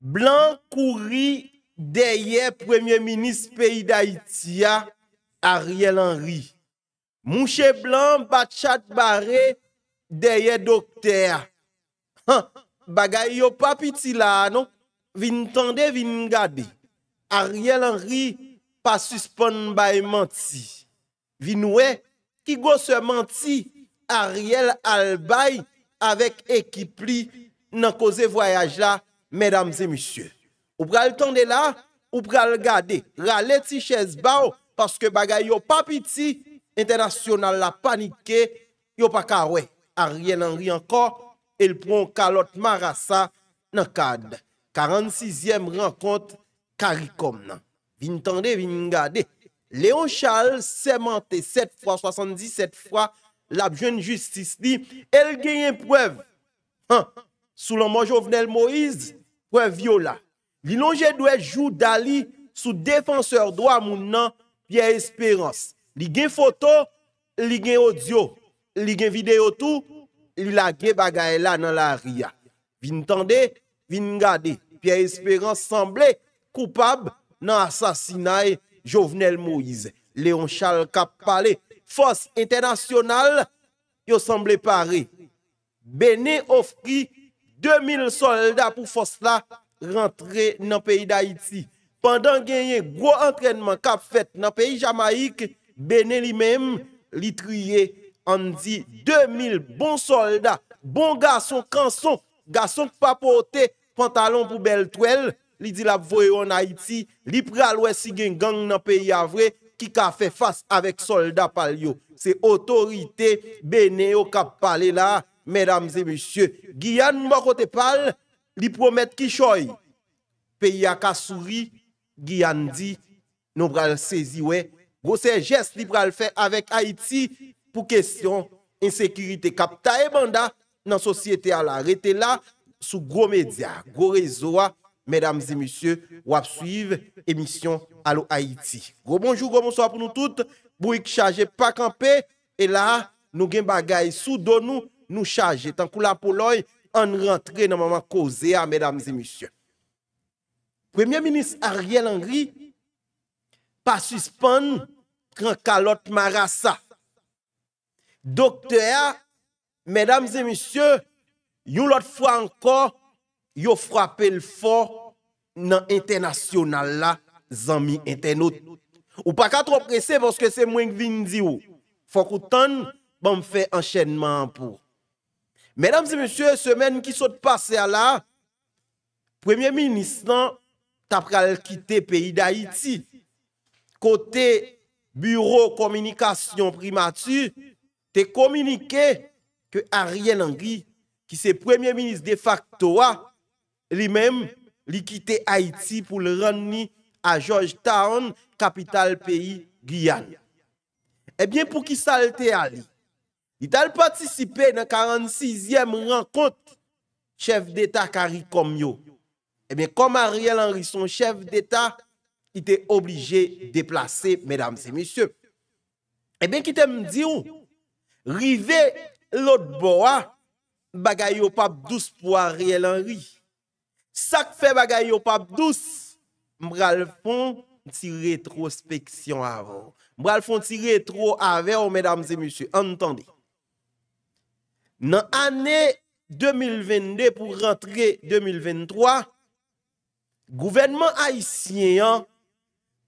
Blan kouri deye premye minis peyi da itiya, Ariel Henry. Mouche blan bachat bare deye dokter. Ha, bagay yo papi ti la anon, vin tende vin ngade. Ariel Henry pa suspon bay manti. Vin oue, ki go se manti, Ariel albay avèk ekip li nan koze voyaj la, Mèdames et monsieurs, ou pral tende la, ou pral gade, rale ti chèze ba ou, paske bagay yo pa piti, internasyonal la panike, yo pa karwe, a rien anri ankor, el pron kalot marasa nan kade. Karansizyèm renkont karikom nan. Bin tende, bin gade. Léon Charles sèmente set fwa, soasan di set fwa, la bjwen justice li, el genye impwèv. Ha! Sou laman Jovenel Moïse, pouè Viola. Li longe dwe jou dali sou defanseur dwa moun nan Pierre Esperance. Li gen foto, li gen audio, li gen videotou, li la gen bagay la nan la ria. Vin tende, vin gade. Pierre Esperance semble koupab nan asasinae Jovenel Moïse. Leon Charles Kapale, fos internasyonal, yo semble pare. Bene ofri, 2000 soldat pou fos la rentre nan peyi d'Haïti. Pendan genye gwo antrenman kap fet nan peyi Jamaik, bene li mem li triye an di 2000 bon soldat, bon gason kanson, gason pa pote, pantalon pou bel toel, li di la vwe yon Haïti, li pralwe si gen gang nan peyi avre, ki ka fe fas avèk soldat pal yo. Se otorite bene yo kap pale la, Mèdames et monsieurs, Giyan Mokotepal, Li Promet Kishoy, Peyaka Souri, Giyan Di, Nou pral sezi we, Gose gest li pral fek avek Haiti, Pou kesyon, Insekirite kapta e manda, Nan sosyete ala, Rete la, Sou gwo media, Gwo rezo wa, Mèdames et monsieurs, Wap suive, Emisyon alo Haiti. Gwo bonjou, gwo monswa pou nou tout, Bouik chaje pakampe, E la, Nou gen bagay sou don nou, nous charger. Tant que la Pologne, on rentre dans le moment causé, hein, mesdames et messieurs. Premier ministre Ariel Henry, pas suspendre quand calotte Marassa. Docteur, mesdames et messieurs, une autre fois encore, yo frappé le fort dans international là, amis internautes. Ou pas trop pressé parce que c'est moins que vin dire. Faut qu'on bon fait enchaînement pour. Mèdames et monsieurs, semen ki sot passe ala, Premier Ministre nan, ta pral kitè peyi d'Haïti, kote Bureau Kommunikasyon Primatü, te komunike ke Arien Angi, ki se Premier Ministre de facto a, li mèm li kitè Haïti pou l renni a Georgetown, kapital peyi Guyane. Ebyen eh pou ki salte a li? Il a participé dans la 46e rencontre chef d'État CARICOM. Et eh bien, comme Ariel Henry, son chef d'État, il était obligé de déplacer, mesdames et messieurs. Et eh bien, qui t'aime dit ?« rivé l'autre bois, bagaille au pape douce pour Ariel Henry. Ça fait bagaille au pape douce, m'bral font une rétrospection avant. M'bral font une rétro avant, mesdames et messieurs. Entendez. nan ane 2022 pou rentre 2023, gouvenman haisyen yon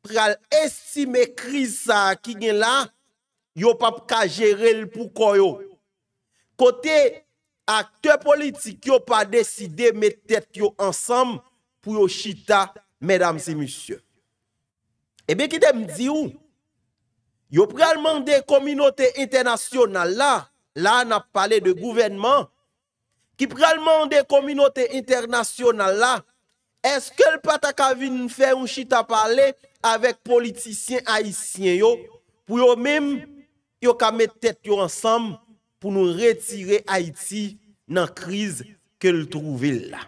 pral estime kriz sa ki gen la, yo pap ka jere l pou koyo. Kote akte politik yo pa deside metet yo ansam pou yo chita, medam si misyo. Ebe eh ki dem di ou, yo pral mande kominote internasyonal la La nap pale de gouvenman, ki pralman de kominote internasyonan la, eske l patak avin fè ou chita pale avèk politisyen Haitien yo, pou yo mèm yo ka met tèt yo ansam pou nou retire Haiti nan kriz ke l trouvi la.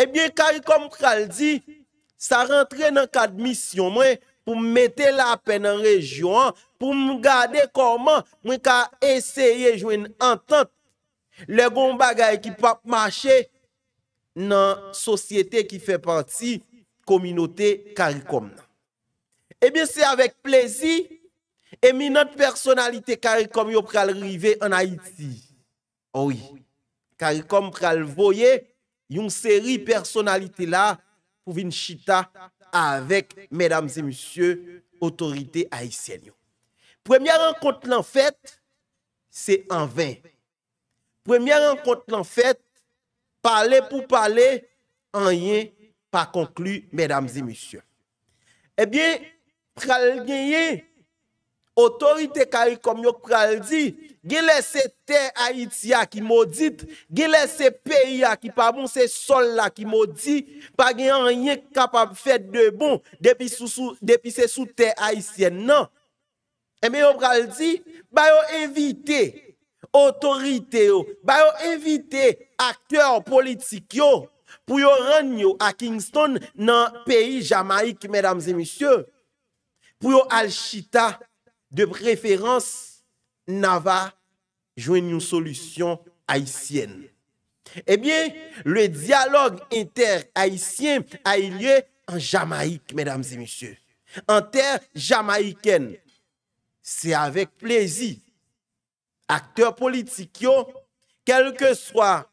Ebyen kari kom pral di, sa rentre nan kad misyon mwen, pou mette la pen an rejouan, pou mou gade koman, mwen ka esyeye jwen an tent, le goun bagay ki pap mache, nan sosyete ki fe parti, kominote karikom nan. Ebyen eh se avek plezi, emi nan personalite karikom yo pral rive an Haiti. Owi, oh karikom pral voye, yon seri personalite la pou vin chita. avec, mesdames et messieurs, autorités haïtiennes. Première rencontre l'en fait, c'est en vain. Première rencontre l'en fait, parler pour parler, en rien pas conclu, mesdames et messieurs. Eh bien, pral gagner Otorite kari kom yo pral di, ge lese te Haitia ki modit, ge lese peyi a ki pa bon se sol la ki modi, pa gen anye kapap fet de bon, depi se sou te Haitien nan. Eme yo pral di, bayo evite otorite yo, bayo evite akter politik yo, pou yo ranyo a Kingston nan peyi Jamaik, pou yo alchita, de préférence, Nava joint une solution haïtienne. Eh bien, le dialogue inter-haïtien a eu lieu en Jamaïque, mesdames et messieurs. En terre jamaïcaine. C'est avec plaisir. Acteurs politiques, quelle que soit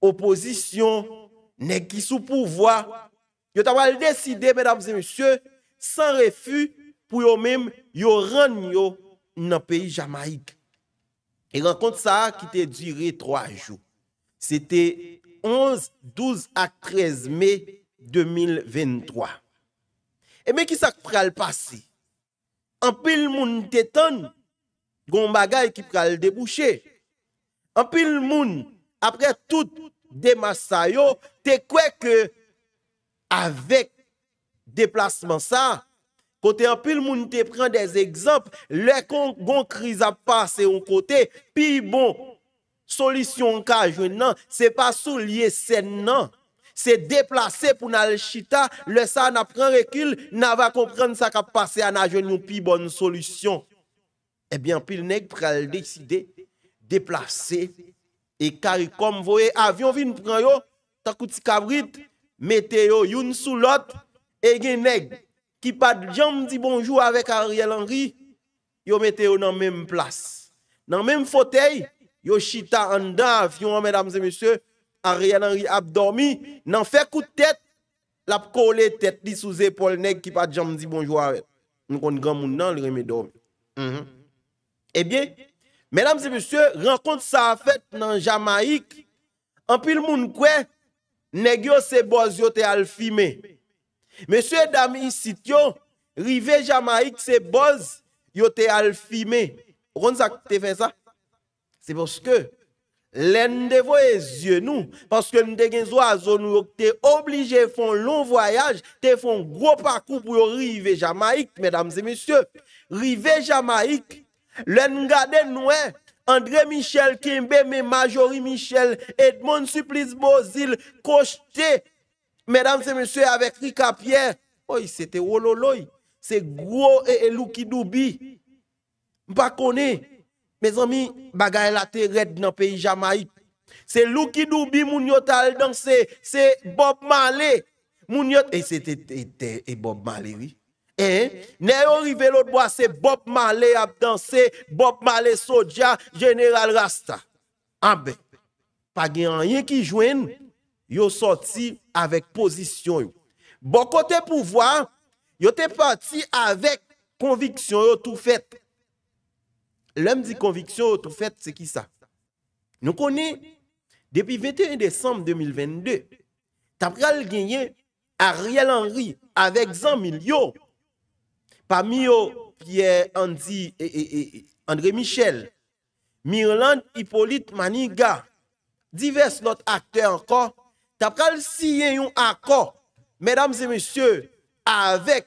opposition, n'est qui sous pouvoir, ils ont décidé, mesdames et messieurs, sans refus, pou yo mèm yo ran yo nan peyi Jamaik. E rang kont sa ki te diri 3 jou. Sete 11, 12 a 13 me 2023. E mè ki sa k pral pasi? An pil moun te ton, goun bagay ki pral debouche. An pil moun apre tout demasa yo, te kwe ke avèk deplasman sa, Kote an pil moun te pren des ekzamp, le kon kon kriz ap pase an kote, pi bon, solisyon ka jwen nan, se pa sou liye sen nan, se deplase pou nan l chita, le sa nan pren rekil, nan va kompren sa ka pase an a jwen nou pi bon solisyon. Ebyan eh pil neg prel dekide, deplase, e karikom voye avyon vin pren yo, ta kouti kabrit, mete yo youn sou lot, e gen neg, ki pa djam di bonjou avèk Ariel Henry, yo metè yo nan mèm plas. Nan mèm fotey, yo chita an da, fyon, mèdam zè mèsyè, Ariel Henry ap dormi, nan fè kout tèt, lap kòle tèt li sou zè pol neg, ki pa djam di bonjou avèk. Nou kon gèm moun nan, lè mèm dormi. Mh eh mh. Ebyè, mèdam zè mèsyè, renkont sa fèt nan Jamaik, an pil moun kwe, negyo se bozyote alfime. Mesye dami isityon, rive Jamaik se boz yo te alfime. Ronsak te fe sa? Se boske, len devoye zyenou. Poske nou te genzo a zonou yo te oblije fon long voyaj, te fon gro pakou pou yo rive Jamaik. Mesdames e mesye, rive Jamaik, len nga den nou e, André Michel, Kimbe, me Majori Michel, et moun suplis bozil, kojte... Medanm se monsye avek rika pier Oy, se te wololoy Se gro e luki dubi Mpa kone Me zomi bagay la te red nan peyi jamaip Se luki dubi mounyot ale Dan se Bob Malé Mounyot E se te Bob Malé Ne yo rivelo dwa se Bob Malé Dan se Bob Malé Soja General Rasta A ah be Pa gen anyen ki jwen nou yo sorti avèk pozisyon yo. Bon kote pou vwa, yo te parti avèk konviksyon yo tou fèt. Lèm di konviksyon yo tou fèt, se ki sa. Nou koni, depi 21 désemb 2022, tabral genyen Ariel Henry avèk Zan Milio, Pamio, Pierre, Andy, Andre Michel, Mirland, Hippolyte, Maniga, divers lot akter anka, Ta pral siyen yon akor, mesdames et messieurs, avek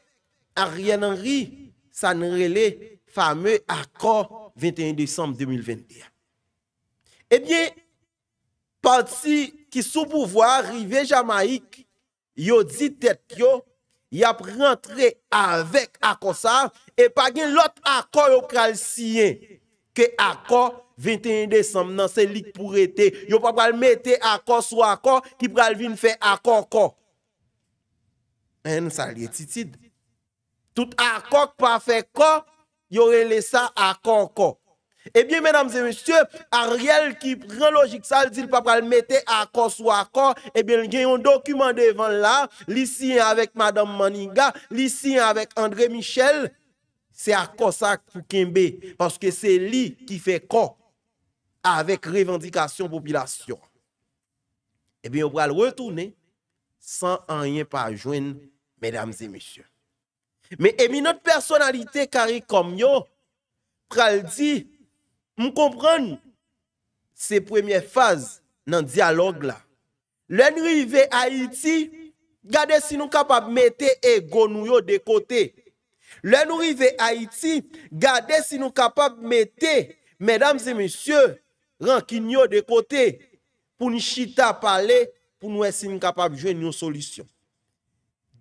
ariyananri sanrele fame akor 21 Desembre 2021. E eh bie, patsi ki sou pouvoar rive Jamaik, yo di tet yo, yap rentre avek akor sa, e pagin lot akor yo pral siyen ke akor 2021. 21 Desem nan se lik pou rete, yo pa pral mette akon sou akon, ki pral vin fè akon-kon. En, sa li etitid. Tout akon pa fè kon, yo relè sa akon-kon. Ebyen, eh mèdames et messieurs, a riel ki pran logik sa, di l pa pral mette akon sou akon, ebyen, eh gen yon dokumen devan la, li si yon avèk madame Maniga, li si yon avèk André Michel, se akon sa koukinbe, paske se li ki fè kon. avec revendication population. Eh bien, on va le retourner sans rien pas joindre, mesdames et messieurs. Mais éminente eh personnalité carré comme yo, pral dit, on comprend ces premières phases dans le dialogue là. L'enrivé Haïti, regardez si nous capables de mettre ego nous de côté. L'enrivé Haïti, regardez si nous capables de mettre, mesdames et messieurs, Rankin yo de kote pou nishita pale pou nou esin kapab jwen yon solisyon.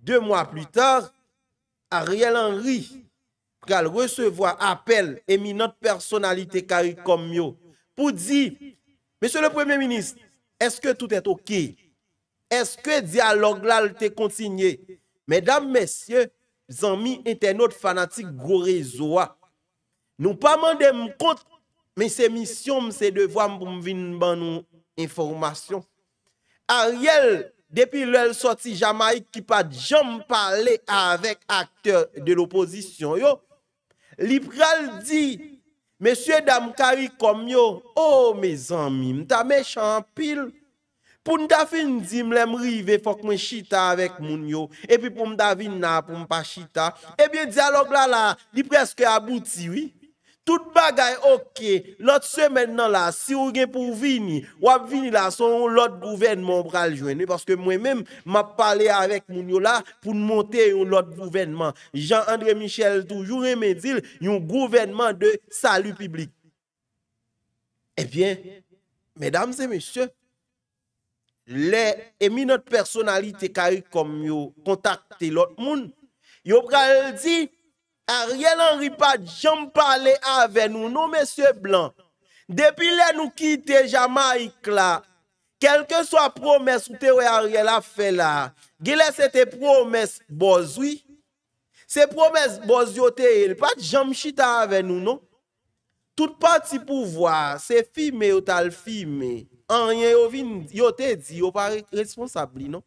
De mwa plu tar, Ariel Henry gal resevo apel emi not personalite kari kom yo pou di, Mesele Premier Ministre, eske tout et okey? Eske dialog lal te kontinye? Medam mesye, zanmi ente not fanatik go rezoa. Nou pa mande m konti. Men se misyon mse devwa m pou m vin ban nou informasyon. Ariel, depi lèl soti, jama ekipat, jom pale avèk akter de l'oposisyon yo. Liberal di, mè sye dam kari kom yo, O, oh, mè zanmi, mta mè chanpil, pou nta fin di m lèm rive fòk mè chita avèk moun yo, epi pou m da vin nan pou m pa chita, epi eh diyalog la la, li preske abouti wi. Tout bagay ok, L'autre semaine-là, si ou gen venir, vini, wap venir la son l'autre gouvernement pral parce que moi même ma parlé avec moun yo pour pour monter yon l'autre gouvernement. Jean-André Michel toujours, y dire un gouvernement de salut public. Eh bien, mesdames et messieurs, les éminentes personnalités comme kari contacter' yo monde, lot moun, yo pral Ariel Henry pat jom pale ave nou nou, Mese Blanc. Depi le nou kite Jamaik la, kelke so a promes ou te we Ariel a fe la, gile se te promes bozwi, se promes boz yo te el, pat jom chita ave nou nou. Tout pati pouvoar, se fi me yo tal fi me, anye yo vi yo te di, yo pare responsabli nou.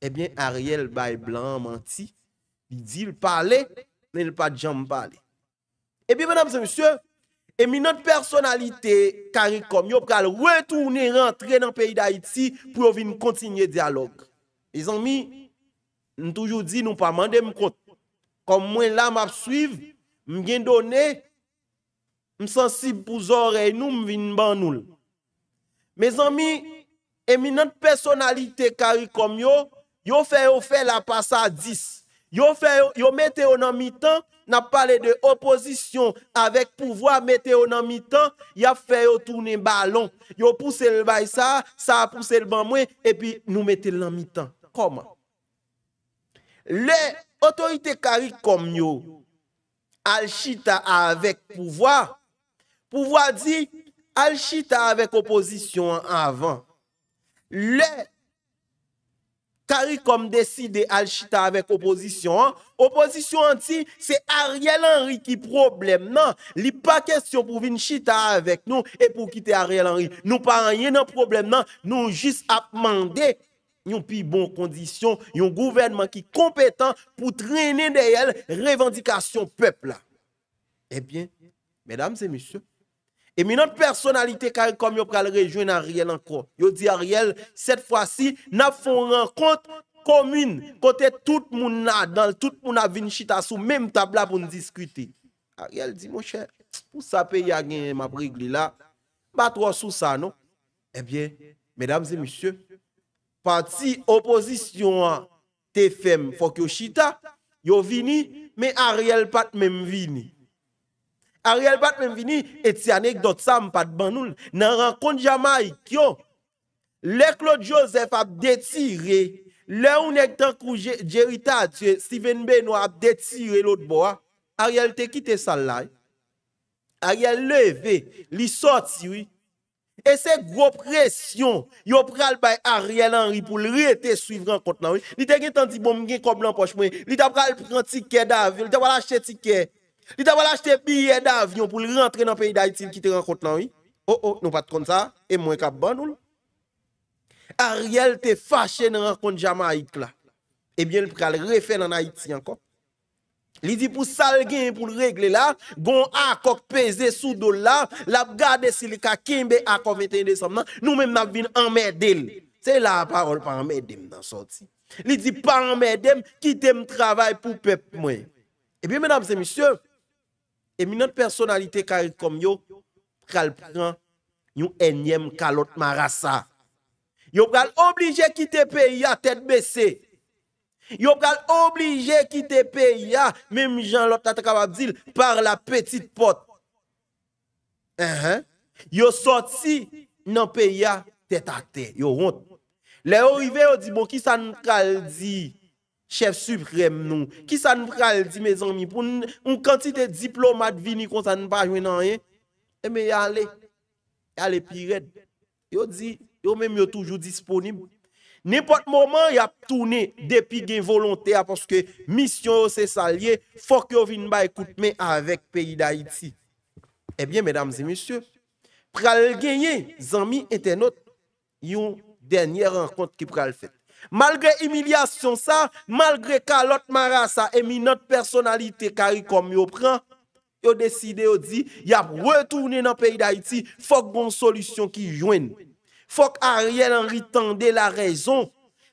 Ebyen eh Ariel bay Blanc manti, li di l pale, ne l pa djan mbale. E pi, mwenam se msye, e mi not personalite karikom yo, pral wè tou wne rentre nan peyi da iti, pou yo vin kontinye dialog. E zan mi, n toujou di nou pa mande m kont, kom mwen la map suiv, m gen donè, m sensib pou zore nou, m vin ban nou. Me zan mi, e mi not personalite karikom yo, yo fè yo fè la pasa dis. Yo mette yo nan mi tan, nan pale de opozisyon avek pouvoi mette yo nan mi tan, ya fè yo toune balon. Yo pousse l'bay sa, sa pousse l'ban mwen, epi nou mette yo nan mi tan. Koman? Le otorite karik komyo, alchita avek pouvoi, pouvoi di, alchita avek opozisyon avan. Le otorite Kari kom deside al chita avek oposisyon an, oposisyon an ti, se Ariel Henry ki problem nan, li pa kestyon pou vin chita avek nou, e pou kite Ariel Henry. Nou pa an, yon nan problem nan, nou jis ap mande, yon pi bon kondisyon, yon gouvernman ki kompetan, pou trene deyel revendikasyon pepla. E bien, medam se misyo, E mi not personalite kari kom yo pral rejwen Ariel anko. Yo di Ariel, set fwa si, na fon renkont komine, kote tout moun nan, tout moun nan vin chita sou, mem tabla pou n diskuti. Ariel di, mouche, ou sape yagen mabrig li la, bat wosou sa, nou? Ebyen, eh medam zi misye, pati opozisyon te fem fok yo chita, yo vini, men Ariel pat men vini. Ariel bat men vini et si anek dot sa mpad banoul nan rangkond jamay kyo. Le Claude Joseph ap detire, le ou nek tan kou Jerita atye Stephen Bay nou ap detire lout bo a. Ariel te kite salay. Ariel leve, li sot siwi. E se gro presyon yo pral bay Ariel Henry pou li rete suivran kont nan wè. Li te gen tan di bom gen kob lan poch mwen. Li ta pral pran tiket dav, li ta wala chet tiket. Il t'a acheté billet d'avion pour rentrer dans le pays d'Haïti qui te rencontre là, oui. Oh oh, nous pas de compte ça, et moins qu'à bon Ariel te fâché de rencontre Jamaïque là. Eh bien, il pral refaire en Haïti encore. Il dit pour salguer pour régler là, gon coque pesé sous dollar, la garder le kimbe à 21 décembre. Nous même n'a vinn emmerder. C'est la parole pas emmerder dans sorti. Il dit pas emmerder, quitte me travail pour peuple moi. Et eh bien mesdames et messieurs, Emi nan personalite karikom yo, kalpran yon enyem kalot marasa. Yo pral oblije kite peya tet bese. Yo pral oblije kite peya, mem jan lot tatakababzil, par la petit pot. Yo soti nan peya tet ate. Le yo rive yo di bon ki san kaldi. Chef suprèm nou, ki sa nou pral di me zanmi pou nou kantite diplomat vini kon sa nou pa jwen nan yen, eh? e eh, me yale, yale pi red, yo di, yo mèm yo toujou disponib. Nèpot moman yap toune depi gen volontè a porske misyon yo se salye, fok yo vin ba ekoutme avèk peyi da iti. Ebyen, eh mèdames et mèsyò, pral genye zanmi etenot yon denye renkont ki pral fèt. Malgre emilyasyon sa, malgre ka lot mara sa emi not personalite kari kom yo pran, yo deside yo di, yap wetoune nan peyi da iti, fok bon solusyon ki jwen. Fok a riyen an ritande la rezon,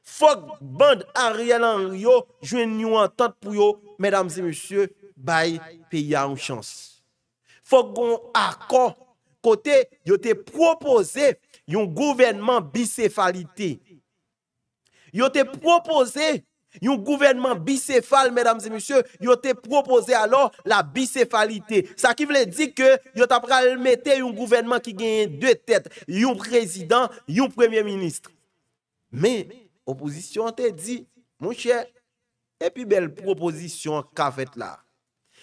fok band a riyen an riyo, jwen nyo an tante pou yo, medamzi monsye, bayi peyi an chans. Fok bon akon kote yo te propose yon gouvenman bisefalite. Ils ont proposé un gouvernement bicéphale, mesdames et messieurs, ils ont proposé alors la bicéphalité. Ça qui veut dire que vous ont mettre un gouvernement qui gagne deux têtes, un président, un premier ministre. Mais opposition te dit, mon cher, et puis belle proposition qu'a faite là.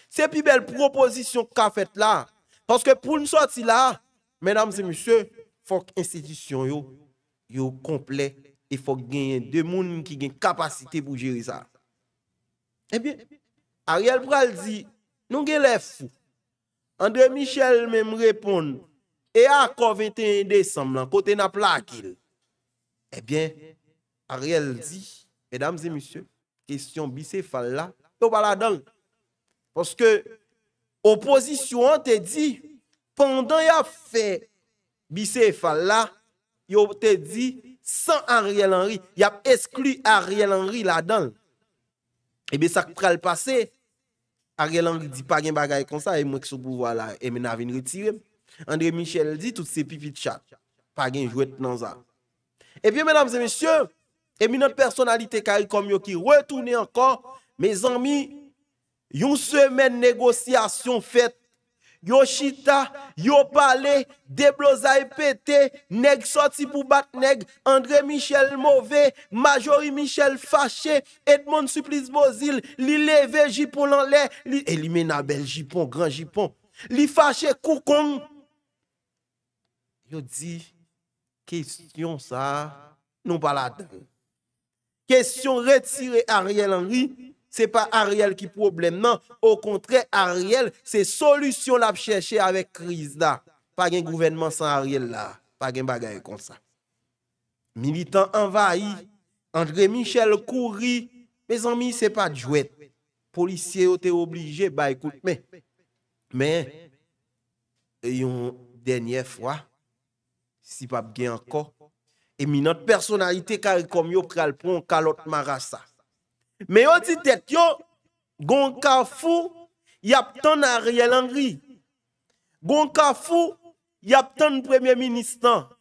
C'est plus belle proposition qu'a faite là. Parce que pour nous sortir là, mesdames et messieurs, faut que l'institution yo, yo complet il faut gagner deux personnes qui ont capacité pour gérer ça. Eh bien, Ariel Pral dit, nous avons les André Michel même répond, et à 21 décembre, côté n'a Eh bien, Ariel dit, mesdames et messieurs, question bicéphale là, pas là-dedans. Parce que L'opposition te dit, pendant y a fait bicéphale là, yo te dit, sans Ariel Henry. Il a exclu Ariel Henry là-dedans. Et eh bien, ça va le passé, Ariel Henry dit pas de bagaille comme ça, et moi qui suis pouvoir là, et maintenant, vient retirer. André Michel dit, toutes ces pipi de chat, pas de jouet dans ça. Et bien, mesdames et messieurs, et bien, notre personnalité, comme qui retourne encore, mes amis, une semaine négociation faite Yoshita, yo pale, debloza epete, neg soti pou bat neg, André Michel mauve, Majori Michel fache, Edmond Suplice Bozil, li leve jipon lan le, li elimena bel jipon, gran jipon, li fache koukong. Yo di, kesyon sa, nou pala dè. Kesyon retire Ariel Henry. Se pa Ariel ki problem nan, o kontre, Ariel, se solusyon la pe chèche avek kriz da. Pagèn gouvenman san Ariel la, pagèn bagay kon sa. Militan envahi, entre Michel Kouri, me zanmi se pa djouèt. Polisye yo te oblige, ba ekout me. Me, yon denye fwa, si pap gen anko, e mi not personayite kari kom yo pre alpon kalot marasa. Mais on dit tête yo, gon kafou, y a tant Ariel Henry. Gon kafou, y a tant premier ministre.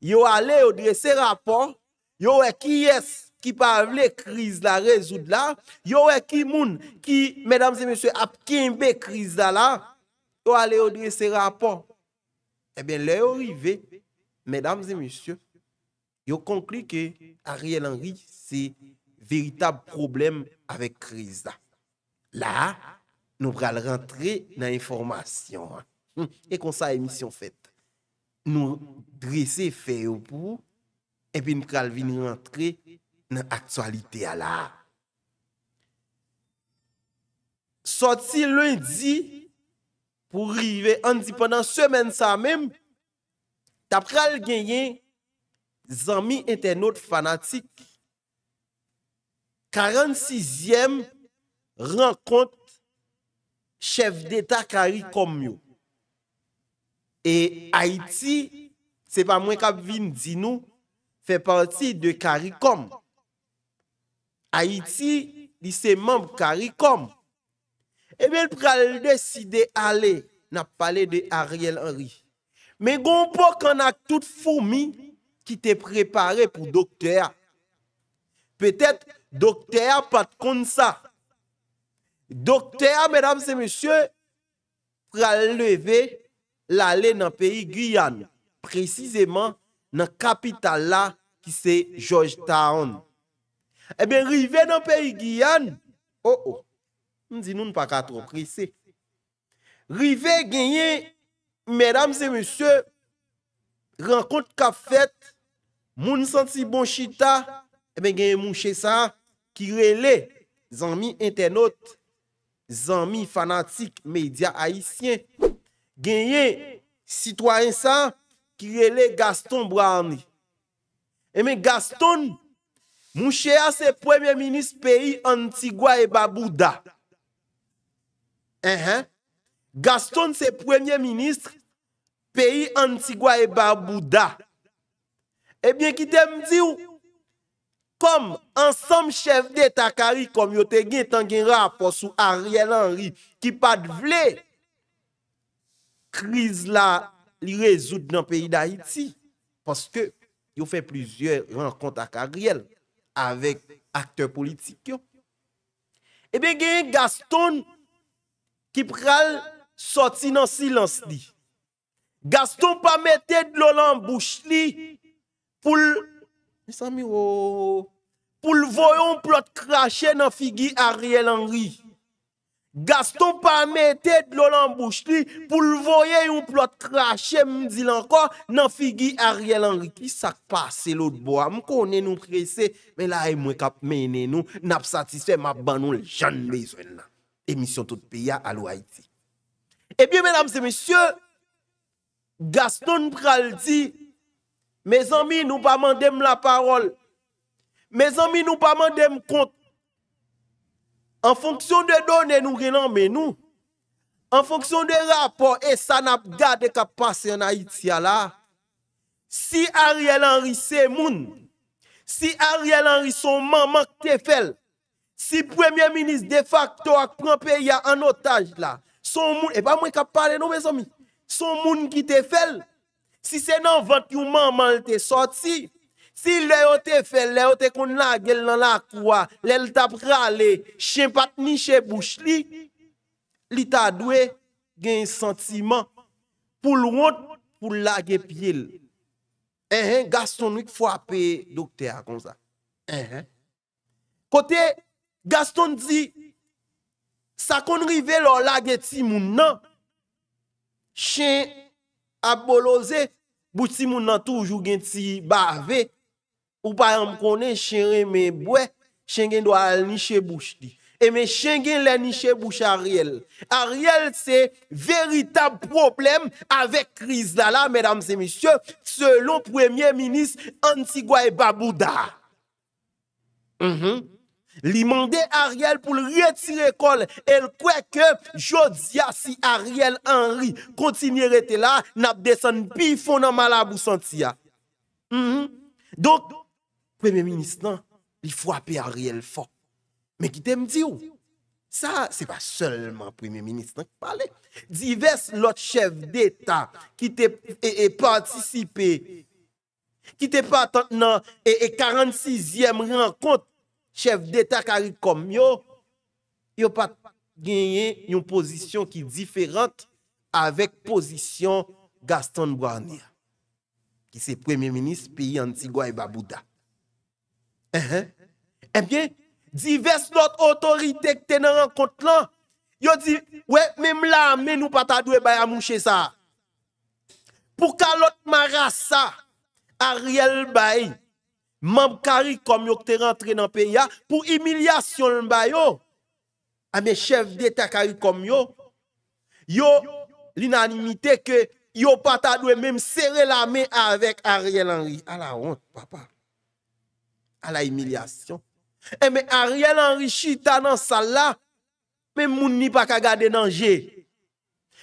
Yo allé au dresser rapport, yo qui est qui parle crise la résoudre là, yo qui moun qui mesdames et messieurs a kimbe crise là là, yo allé au dresser rapport. Eh bien là arrivé mesdames et messieurs, yo conclu que Ariel Henry c'est veritab problem avèk kriz da. La, nou pral rentre nan informasyon. E kon sa emisyon fet. Nou dresse feyo pou, epi nou pral vini rentre nan aktualite ala. Soti lundi, pou rive andi panan semen sa mem, tap pral genyen, zami ente not fanatik 46 yem renkont chef deta Karikom yo. Et Haiti, se pa mwen kap vin di nou, fe parti de Karikom. Haiti di se mounb Karikom. Ebe eh l pral de side ale na pale de Ariel Henry. Me goun po kan ak tout foumi ki te prepare pou doktea. Petet Doktea pat kon sa. Doktea, mèdame se mèsyè, praleve lale nan peyi Guyane, prezisèman nan kapital la ki se George Town. Ebe, eh rive nan peyi Guyane, oh oh, mèdime se mèsyè, rive genye, mèdame se mèsyè, renkont ka fèt, moun santi bon chita, ebe eh genye moun chesa ha, ki rele zanmi entenot, zanmi fanatik media haisyen, genye sitwansa ki rele Gaston Brownie. Emen Gaston, mouchea se premiye minist peyi Antigua e Babouda. Ehen, eh. Gaston se premiye minist peyi Antigua e Babouda. Emen ki tem di ou, kom ansam chef de takari kom yote gen tan gen rapos ou Ariel Henry ki pa dvle, kriz la li rezout nan peyi da iti, poske yo fe plizye renkont ak Ariel avek akte politik yo. Ebe gen Gaston ki pral soti nan silans li. Gaston pa mette dlo lan bouch li pou lakon, Mes amis, oh, oh, oh. Pour le voyon plot craché dans figui Ariel Henry. Gaston pas de l'eau bouche li pour le voyer un plot craché me dit encore dans Figi Ariel Henry qui s'est passé l'autre bois me nous pressé mais là il m'a cap mener nous n'a pas satisfait m'a banon j'en jeune besoin là émission tout pays à l'Ouaïti. Eh bien mesdames et messieurs Gaston pral dit Me zanmi nou pa mandem la parol Me zanmi nou pa mandem kont An fonksyon de donen nou genan men nou An fonksyon de rapor e sanap gade ka pase yon ha itia la Si Ariel Henry se moun Si Ariel Henry son maman ki te fel Si premier ministre de facto ak pranpe ya an otaj la Son moun, e ba mwen ka pale nou me zanmi Son moun ki te fel Si se nan vant yu manman lte sorti, si le yote fe, le yote kon lage l nan la kwa, le l tapra le, shen pat mi che bouch li, li ta dwe gen yon sentiman, pou l wot pou l lage pye l. Enhen, eh, Gaston wik fwape dokte a kon sa. Enhen. Eh. Kote, Gaston di, sa kon rive l o lage ti moun nan, shen, abolose, bouti moun nan toujours gen ti bave, ou pa yon mkone, chen reme bwe, chen do al niche bouche bouch di. E men le Ariel. Ariel c'est véritable problème avec dala, mesdames et messieurs, selon premier ministre Antigua et Babouda. Mhm. Li mande Ariel pou li retire kol, el kwe ke jodia si Ariel Henry kontinirete la, nap desen pi fon nan Malabou Santia. Mhm. Don, premye ministan, li fwape Ariel fok. Men ki te mdi ou? Sa, se pa solman premye ministan ki pale. Dives lot chev deta ki te e, e patisipe, ki te patant nan e 46yem renkont, chef d'État CARICOM yo, yo pas gagné une position qui est différente avec position Gaston Bournier, qui c'est premier ministre pays Antigua et Barbuda. Uh-huh. Eh bien, diverses autres autorités qui ont rencontré, là, dit ouais, même là, mais nous pas pouvons pas moucher ça. Pour notre Marassa, Ariel Bay, Carie comme yo te rentré dans pays pour humiliation le ba yo. A mes chefs d'état comme yo yo l'unanimité que yo pas ta même serrer la main avec Ariel Henry. À la honte papa. À la humiliation. Et mais Ariel Henry chita dans salle là même moun ni pas ka danger.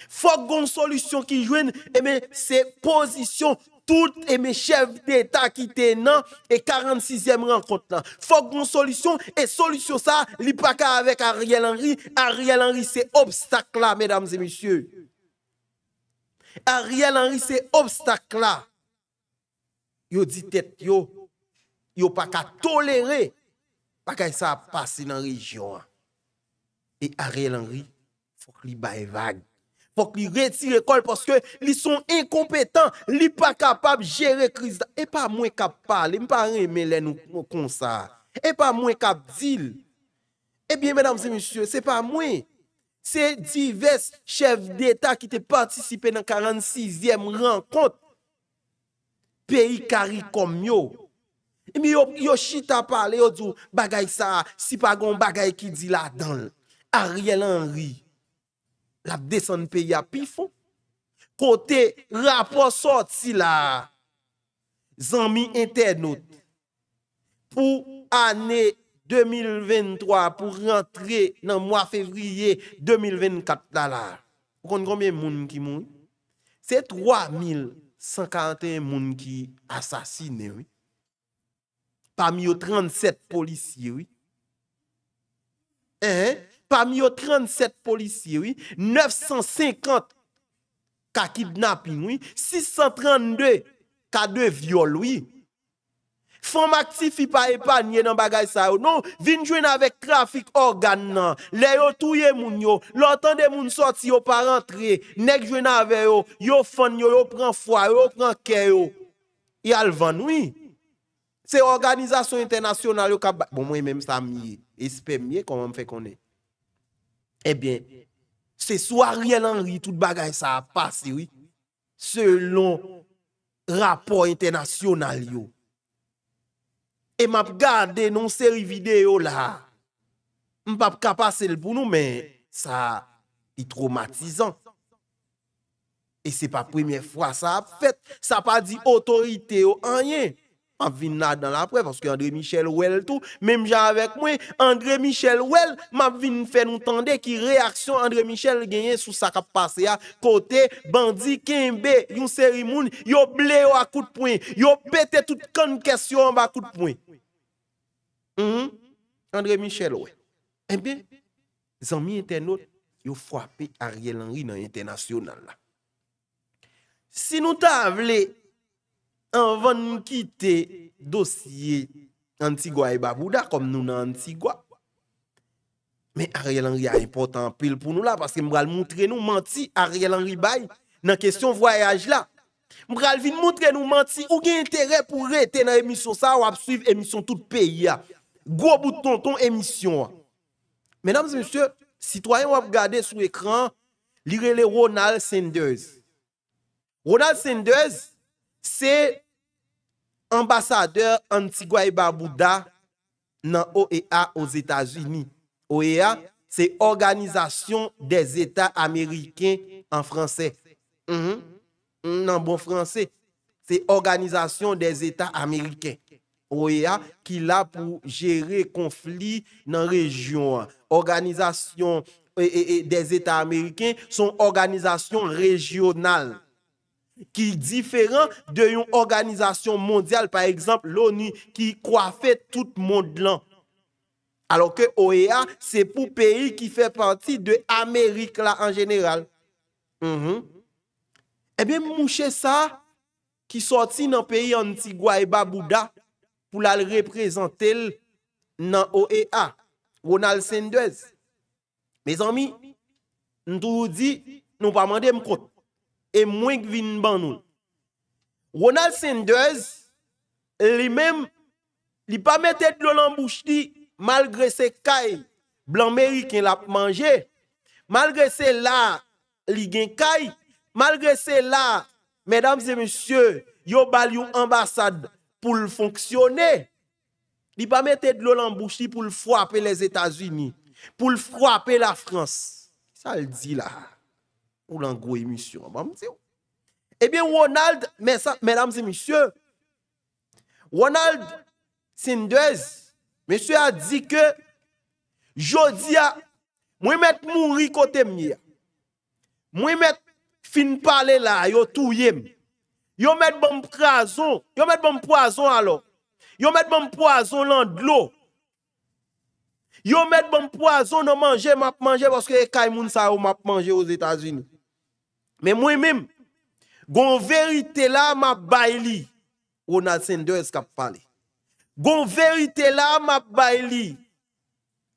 Faut une solution qui joigne et mais c'est position Tout e me chev d'Etat ki te nan e 46e rang kont nan. Fok goun solisyon e solisyon sa li pa ka avek Ariel Henry. Ariel Henry se obstak la, medams e misyou. Ariel Henry se obstak la. Yo di tet yo. Yo pa ka tolere. Yo pa ka tolere. Pa ka yisa apase nan rejyo an. E Ariel Henry fok li bayevag. Fok li retire kol porske li son inkompetan, li pa kapab jere kriz. E pa mwen kap pale, mi pa reme lè nou konsa. E pa mwen kap dil. Ebyen, mèdames et monsieurs, se pa mwen. Se divers chev d'état ki te patisipe nan 46èm renkont. Peyi kari komyo. E mi yo chita pale yo di bagay sa, si pagon bagay ki di la dan. Ariel Henry. Gat desan pe ya pifon. Kote raposot si la. Zanmi internet. Pou ane 2023. Pou rentre nan mwa fevriye 2024 la la. Pou kon gome moun ki moun. Se 3.051 moun ki asasine. Pam yo 37 polisye. E he. Pa mi yo 37 polisye, oui. 950 ka kidnaping, oui. 632 ka de viol, oui. Fon maktifi pa epanye nan bagay sa yo. Non, vin jwen avèk trafik organ nan. Le yo touye moun yo. Lontan de moun soti yo pa rentre. Nek jwen avè yo. Yo fon yo, yo pran fwa yo, yo pran kè yo. Yalvan, oui. Se organizasyon internasyonaryo ka bagay sa yo. Bon mwen mèm sa miye. Espe miye koman mfè konè. Ebyen, se sou a riyel an ri, tout bagay sa a pase, oui, selon rapor internasyonal yo. E map gade non seri video la, m pap kapase l pou nou, men sa yi traumatizan. E se pa premiye fwa sa a fet, sa pa di otorite yo anyen. ap vin nad nan apre, foske André Michel wèl tou, mèm jan avèk mwen, André Michel wèl, mèm vin fè nou tande ki reaksyon, André Michel genye sou sakap pase ya, kote, bandi, kimbe, yon serimoun, yon ble wakout pwen, yon pète tout kon kèsyon wakout pwen. Mwen, André Michel wè, mwen, eh zan mi internet, yon fwape Ariel Henry nan international la. Si nou ta avle, anvan nou kite dosye Antigwa e Babouda kom nou nan Antigwa. Men a rye lan ri a importan pil pou nou la paske mbral moutre nou manti a rye lan ri bay nan kesyon voyaj la. Mbral vin moutre nou manti ou gen entere pou rete nan emisyon sa wap suiv emisyon tout peyi ya. Gwo bouton ton emisyon. Menam zemsyo, sitwayen wap gade sou ekran li re le Ronald Sanders. Ronald Sanders wap gade sou ekran Se ambasadeur Antigwa e Babouda nan OEA os Etats-Unis. OEA se Organizasyon des Etats Ameriken an Fransè. Mhm. Mhm, nan bon Fransè, se Organizasyon des Etats Ameriken. OEA ki la pou jere konfli nan rejyon. OEA, Organizasyon e, e, e, des Etats Ameriken, son Organizasyon rejyonal. Ki diferant de yon organizasyon mondyal, par eksemp, l'ONU, ki kwafe tout mond lan. Alo ke OEA, se pou peyi ki fe panti de Amerik mm-hmm. eh la an jeneral. Ebyen mouche sa, ki soti nan peyi an tigwa e Babouda, pou lal reprezentel nan OEA, ou nan al SENDEZ. Me zami, nou tou di, nou pa mande mkot. et moins que vin ban Ronald Sanders, lui-même, il pas de l'eau bouche malgré ses cailles blanc qui l'a mangé, malgré cela, il gen cailles malgré cela, mesdames et messieurs, yo bal yon ambassade pour le fonctionner. Il pas mettre de l'eau bouche pour le frapper les États-Unis, pour le frapper la France. Ça le dit là. Ou l'angou émission. Eh bien, Ronald, mesdames et messieurs, Ronald Sinders, monsieur a dit que Jodia, moi mettre mourir côté mien. Moi mettre fin parler là, yo touye. Yo mettre bon poison, yo mettre bon poison alors. Yo mettre bon poison dans de l'eau. Yo mettre bon poison dans manger, m'a manger parce que kay moun sa m'a manger aux États-Unis. Mè mwen mèm, Gon verite la m ap bay li, Ronald Sanders kap pale. Gon verite la m ap bay li,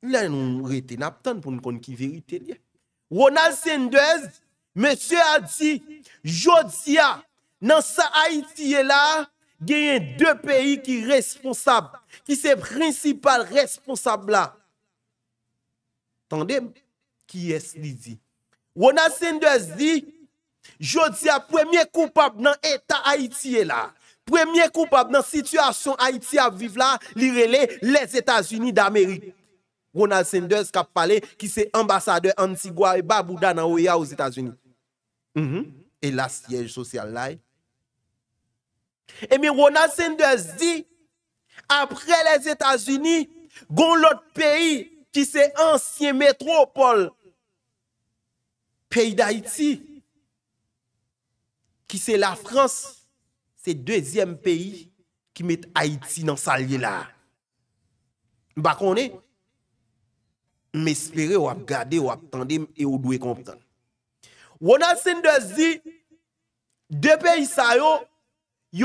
La yon rete nap tan pou nou kon ki verite li. Ronald Sanders, Mè sè a di, Jodzia, Nan sa Haiti e la, Genyen dè peyi ki responsab, Ki se prinsipal responsab la. Tande m, Ki es li di. Ronald Sanders di, Jodi a premier coupable dans l'État Haïti là. Premier coupable dans la situation Haïti à vivre là, l'irélé les États-Unis d'Amérique. Ronald Sanders qui a parlé, qui c'est ambassadeur Antigua et Babouda dans les aux États-Unis. Mhm. Et la siège social là. Et mais eh Ronald Sanders dit, après les États-Unis, gon l'autre pays qui c'est ancien métropole, pays d'Haïti Ki se la Frans, se dezyem peyi ki met Haïti nan sa liye la. Bako ne, me spere wap gade, wap tandem e ou dwe komptan. Wona sen de zi, de peyi sa yo,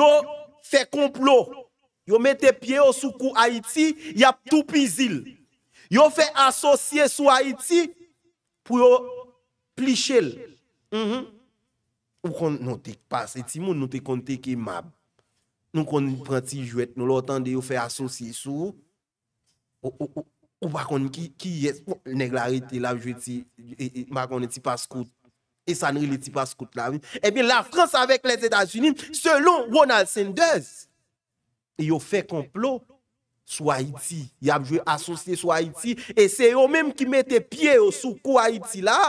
yo fe komplo. Yo mette pie yo soukou Haïti, yap tou pizil. Yo fe asosye sou Haïti pou yo plichel. Mh mh. Ou kon notek pa, se ti moun notek kon teke mab, nou kon pranti jwet nou lo otan de yo fe asosye sou, ou bakon ki yes, nek lari te la jweti, makon eti paskout, esanri leti paskout la vi. Ebyen e e la eh Frans avek les Etats-Unis, selon Ronald Sanders, yo fe komplo sou Haiti, yab jwet asosye sou Haiti, e se yo menm ki mette pie yo sou ku Haiti la.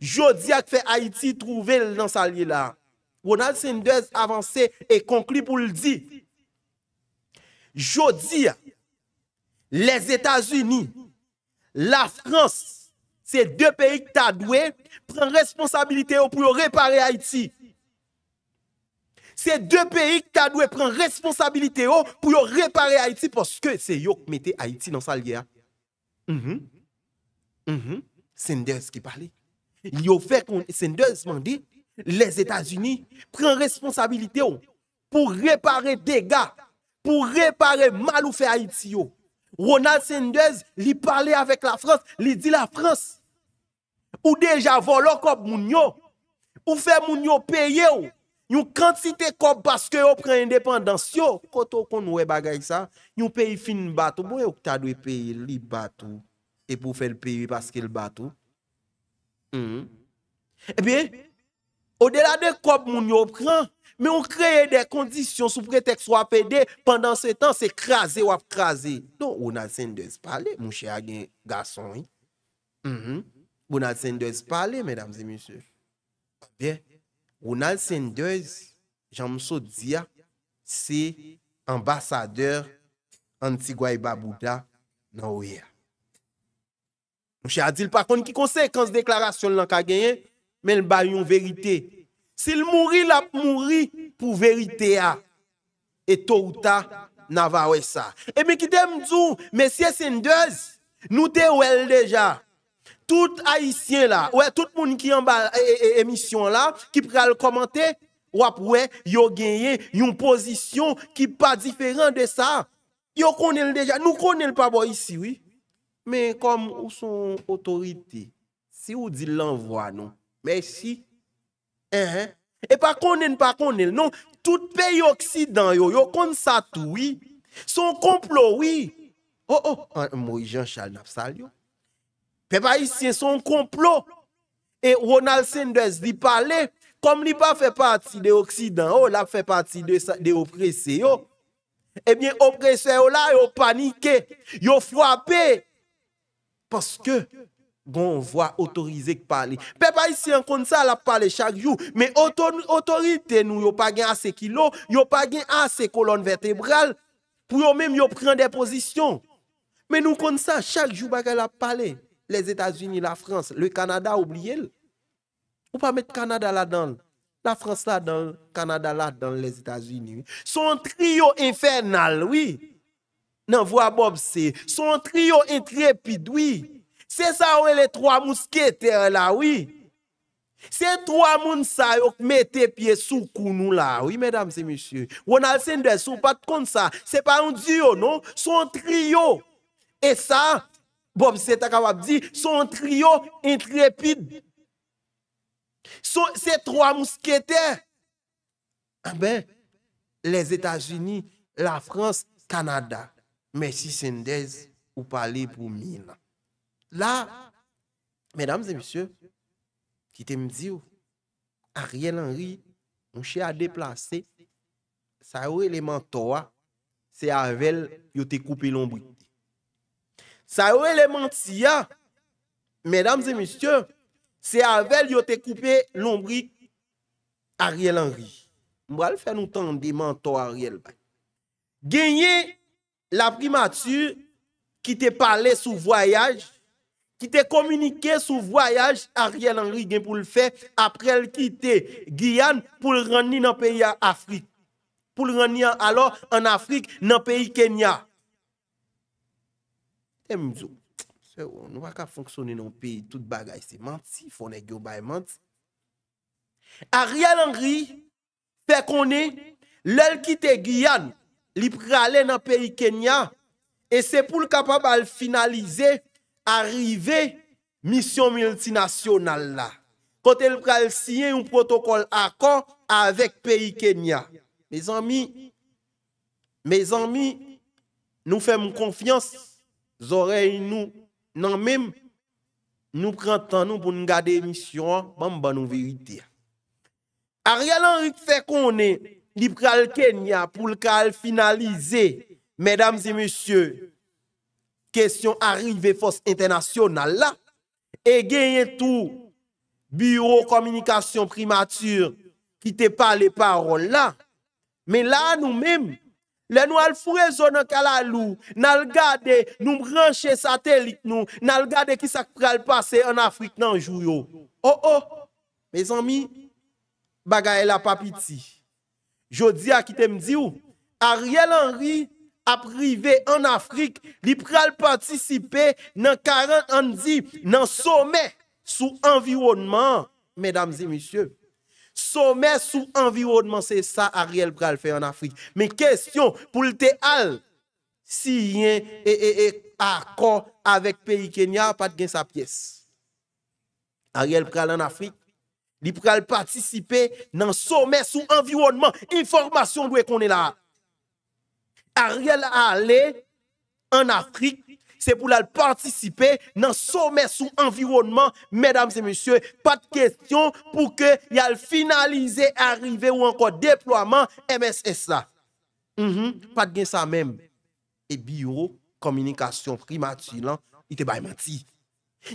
Jodi ak fe Haiti trouvel nan salye la Ronald Sanders avanse E konklu pou l di Jodi Les Etats-Unis La France Se de peyi k tadwe Pren responsabilite yo pou yo repare Haiti Se de peyi k tadwe Pren responsabilite yo pou yo repare Haiti Poske se yo k mette Haiti nan salye la Sanders ki parli Yo fè kon Sendez man di, les Etats-Unis pren responsabilite yo pou repare dega, pou repare mal ou fè Haiti yo. Ronald Sendez li pale avèk la Frans, li di la Frans. Ou deja volo kop moun yo, ou fè moun yo peye yo. Yon kantite kop baske yo pren independans yo. Koto kon we bagay sa, yon peyi fin batou. Mwen bon, yo kta dwe peyi li batou epou fè l'peyi baske l'batou. Eh bien, au-delà de quoi moun prend, mais on crée des conditions sous prétexte ou PD pendant ce temps, c'est crasé ou crasé. Donc, on a Sanders parler, mon cher garçon. Mm -hmm. Sanders parler, mesdames et messieurs. Eh bien, on Sanders, jean me Dia, c'est ambassadeur Antigua et dans OUYA. Mche Adil par kon, ki konsekans deklarasyon lan ka genyen, men ba yon verite. Sil mouri, la mouri pou verite ya. E to ou ta, na va we sa. E mi ki dem dzu, mesye Sendez, nou dewel deja. Tout haisyen la, oue, tout moun ki yon ba e, e, e, emisyon la, ki pre al komante, wap oue, yo genyen yon pozisyon ki pa diferan de sa. Yo konel deja, nou konel pa bo yisi, oui. Men kom ou son otorite, si ou di l'envoi nou, men si, e pa konen, pa konen, nou, tout peyi oksidan yo, yo kon satou, son komplo, oh, oh, mo ijan chal nap sal yo, pe pa isye son komplo, e Ronald Sanders di pale, kom li pa fe pati de oksidan, oh, la fe pati de oprese yo, e eh bie oprese yo la, yo panike, yo fwape, parce que on voit que parler. ici haïtien comme ça la parler chaque jour, mais autorité nous yo pas gain assez kilo, yo pas gain assez colonne vertébrale pour yo même yo prendre des positions. Mais nous comme ça chaque jour on la parler. Les États-Unis, la France, le Canada oubliez. Ou pas mettre Canada là-dedans. La France là-dedans, Canada là-dedans, les États-Unis. Son trio infernal, oui. Non vois Bob c'est son trio intrépide, oui. C'est ça ou les trois mousquetaires là, oui. C'est trois mouns ça yo pied sous cou là, oui, mesdames et messieurs. Ronald Sanders ou pas comme ça, c'est pas un duo, non, son trio. Et ça, Bob c'est capable son trio intrépide. ces trois mousquetaires. Ah ben, les États-Unis, la France, Canada. Mesi Sendez ou pale pou mi la. La, medam zemisyon, ki te mzi yo, Ariel Henry, mwen che a deplase, sa yo eleman to a, se avel yo te koupe lombri. Sa yo eleman si ya, medam zemisyon, se avel yo te koupe lombri, Ariel Henry. Mwen al fè nou tan deyman to Ariel bay. Genye, la primatur ki te pale sou voyaj, ki te komunike sou voyaj, Ariel Henry gen pou l'fe, apre l'kite Giyan pou l'renni nan peyi Afrik. Pou l'renni alor an Afrik nan peyi Kenya. E eh, mzo, se ou, nou waka fonksyonnen nan peyi, tout bagay se manti, fonne gyo bay manti. Ariel Henry pe konen lel kite Giyan, li pralè nan pays Kenya, et c'est pour le capable de finalize, multinationale. mission multinationale la. Kote l pral siye un protocole accord avec pays Kenya. Mes amis... Mes amis... Nous fèm confiance... zorey nous, nan même, nous prenons temps nous pour nous garder mission bon hein. bon nous vérité Ariel Henry fait qu'on est li pre al Kenya pou l ka al finalize, medams e monsye, kesyon arive fos internasyon nan la, e genye tou, bureau komunikasyon primatur, kite pa le parol la, men la nou mem, le nou al fure zo nan kalalou, nan al gade nou mrenche satelik nou, nan al gade ki sak pre al pase an Afrik nan jou yo, oh oh, me zanmi, baga e la papiti, Jodi akite mdi ou, Ariel Henry aprive an Afrik li pral patisipe nan 40 an di nan some sou environman. Medamzi misye, some sou environman se sa Ariel pral fe an Afrik. Men kestyon pou lte al si yen e e e akon avek peyi Kenya pat gen sa pyes. Ariel pral an Afrik. li pou la l'partisipe nan somè sou environnement, informasyon dwe konen la. Ariel a ale, an Afrik, se pou la l'partisipe nan somè sou environnement, medam se monsye, pat kestyon pou ke yal finalize, arrive ou anko deployman MSSA. Pat gen sa menm, e biyo, komunikasyon primati lan, ite baymati.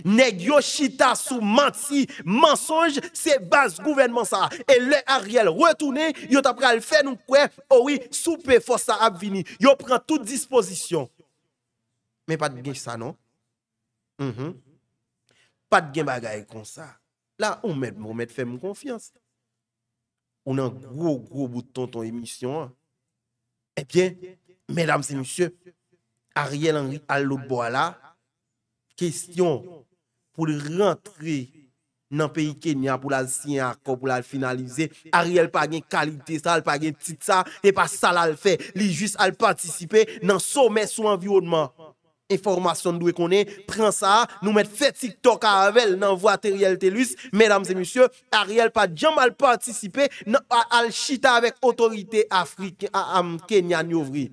Nèg yoshita chita menti, mensonge, c'est base gouvernement ça. Et le Ariel retourné, yo t'a pral faire nous quoi Oh oui, soupe force ça a vini. Yo prend toute disposition. Mais pas de gain ça non. Mhm. Pas de gain bagaille comme ça. Là, on met on met fait confiance. On a un gros gros bouton ton émission. Hein. Eh bien, mesdames et messieurs, Ariel Henry al là question pou li rentre nan peyi Kenya pou la siyen akop pou la finalize. Ariel pa gen kalite sa, al pa gen tit sa, e pa sa la fe, li jist al patisipe nan somen sou enviwodman. Enformasyon dwe konen, pren sa, nou met fetik tok a avel nan vwa teriyel telus, medamze misyo, Ariel pa djam al patisipe, al chita avek otorite Afrika am Kenya nyovri.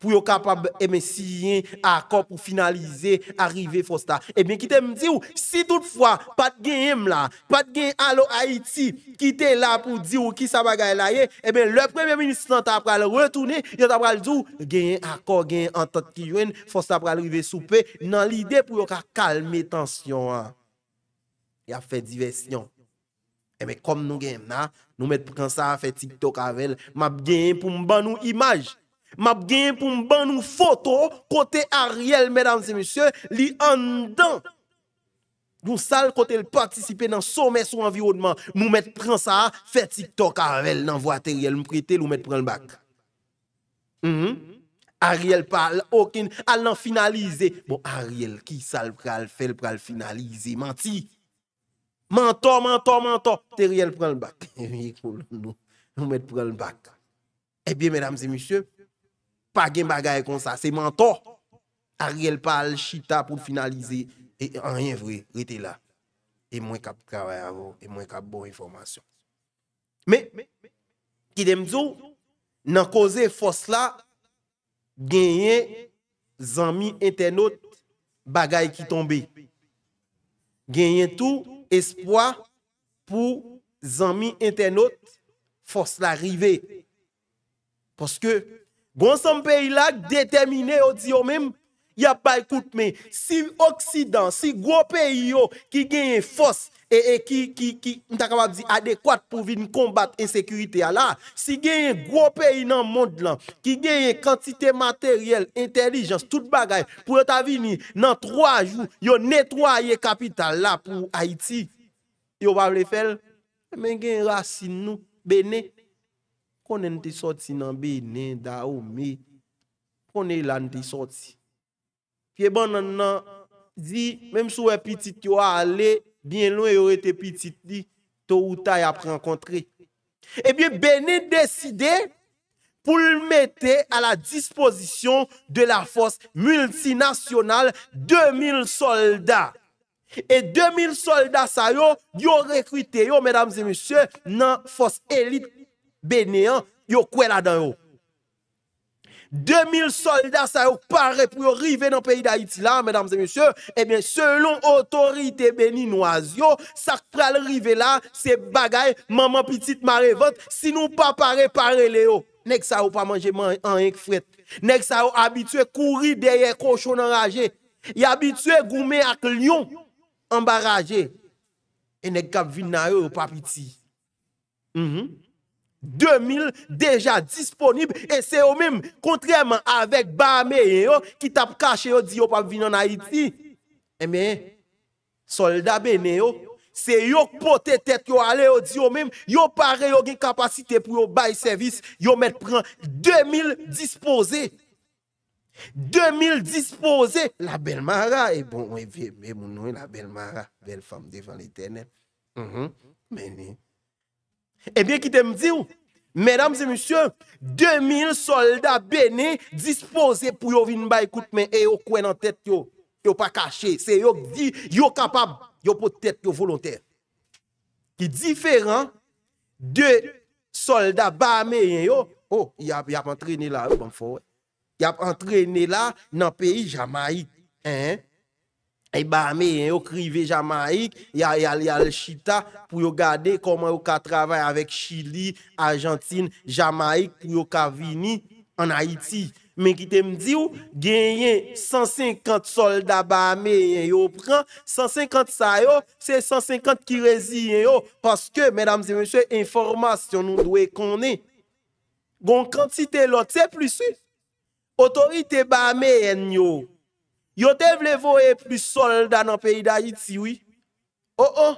pou yo kapab eme eh si yen akor pou finalize arive fosta. Emen eh ki te mdi ou, si toutfwa pat gen yem la, pat gen alo Haiti ki te la pou di ou ki sa bagay la ye, emen eh le premye minis nan ta pral retoune, yon ta pral djou gen akor gen antot ki yon fosta pral rive soupe, nan lide pou yo ka kalme tansyon. Ya fe diversyon. Emen kom nou gen na, nou met pou kansa fe TikTok avel, map gen pou mban nou imaj, m'a bien pour me une photo côté Ariel mesdames et messieurs li en dedans nous salle côté le participer dans sommet sur environnement nous mettre prend ça fait TikTok avec dans Ariel me prêter nous mettre prendre le bac mhm. Ariel parle aucune l'en finaliser bon Ariel qui ça le pral faire pral finaliser menti mentor mentor mentor Ariel prend le bac nous mettre prend le bac eh bien mesdames et messieurs pa gen bagay kon sa, se mentor a riel pal chita pou finalize e an rien vre, rete la e mwen kap kaway avon e mwen kap bon informasyon me, ki dem zou nan koze fos la genyen zanmi internet bagay ki tombe genyen tou espwa pou zanmi internet fos la rive poske Bon son peyi la, detemine yo di yo mem, ya pa ekoute men, si Oksidan, si gwo peyi yo, ki genye fos, e ki, e ki, ki, ki, mta kama di adekwad pou vin kombat ensekurite ya la, si genye gwo peyi nan moun lan, ki genye kantite materyel, intelijans, tout bagay, pou yo ta vini nan 3 jou, yo netwaye kapital la pou Haiti, yo wav le fel, men genye rasi nou, bene, konen te sotsi nan bene da ou me, konen lan te sotsi. Ke bon nan nan, zi, menm sou epitit yo a ale, diyen lon yo repitit li, tou ou ta yapre an kontre. E eh bie bene deside, pou l mette a la disposisyon de la fos multinasyonal 2000 soldat. E 2000 soldat sa yo, yo rekwite yo, menm zemesye, nan fos elit konen. bénéant, yo quoi là-dedans 2000 soldats ça yo paraît pour arriver dans le pays d'Haïti là mesdames et messieurs eh bien selon autorité béninoise yo ça pral arriver là c'est bagaille maman petite m'a vente si nous pas paré les yo nèg ça ou pas manger en rien fret nèg ça ou habitué courir derrière cochon enragé y habitué goumer avec lion embarragé et nèg kap vin na yo pas petit -hmm. 2000 deja disponib e se yo mèm kontrèman avèk ba mèye yo ki tap kache yo di eh yo pab vinon Haiti e mè solda bè ne yo se yo potè tèt yo ale yo di yo mèm yo parè yo gen kapasite pou yo bayi servis yo mèt pran 2000 dispose 2000 dispose la bel mara e bon ve mounou la bel mara bel fam defan l'Eternel mèny mm-hmm. Ebyen ki te mdi ou, medam se musyo, 2000 solda bene, dispose pou yo vin ba ekout men, e yo kwen an tèt yo, yo pa kache, se yo di, yo kapab, yo pot tèt yo volontèr. Ki diferan, 2 solda ba men, yo, yo ap entrene la, yo ap entrene la, nan peyi jamay, e, e, Ay bame yon yo krive Jamaik, yal yal yal chita pou yon gade koman yon ka travay avèk Chili, Argentine, Jamaik pou yon ka vini an Haiti. Men ki te mdi ou, gen yon 150 solda bame yon yo pran, 150 sa yon, se 150 ki rezi yon yo. Paske, mèdames et mèdames, informasyon nou dwe konen, gon kantite lote plusi, otorite bame yon yo. Yo te vle de plus soldats dans le pays d'Haïti, oui. Oh oh.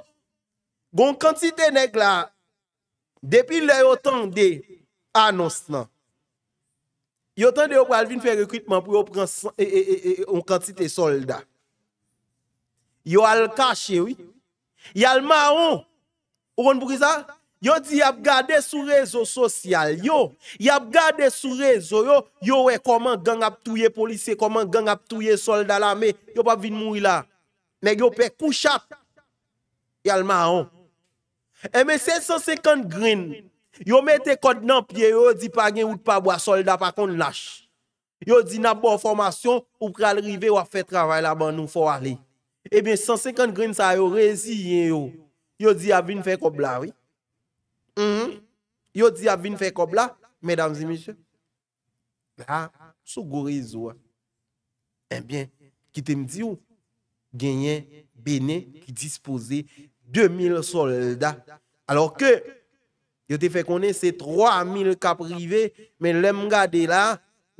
Gon quantité de là depuis le temps Vous annonce Yo tande yo pral faire recrutement pour yo prendre une quantité e, e, e, soldat. Yo al caché, oui. Yal marron. Ou pour ça? Yo di ap gade sou rezo sosyal, yo. Yap gade sou rezo yo, yo we eh, koman gang ap touye polise, koman gang ap touye solda la me, yo pa vin mou la. Men yo pe kouchat, yalman an. E men 750 grin, yo mette kod nan pye, yo di pagen ou dpa bwa solda pa kon lache. Yo di nap bon formasyon, ou pral rive wap fe travay la ban nou fwa li. E men 150 grin sa yo rezi yen yo, yo di ap vin fe koblawi. Hmm? yo di avin fe kob la, medamzi misyo, la, sou gori zwa, en eh bien, ki te mdi ou, genye, bene, ki dispose, 2000 solda, alor ke, yo te fe konen, se 3000 kaprive, men lem nga de la,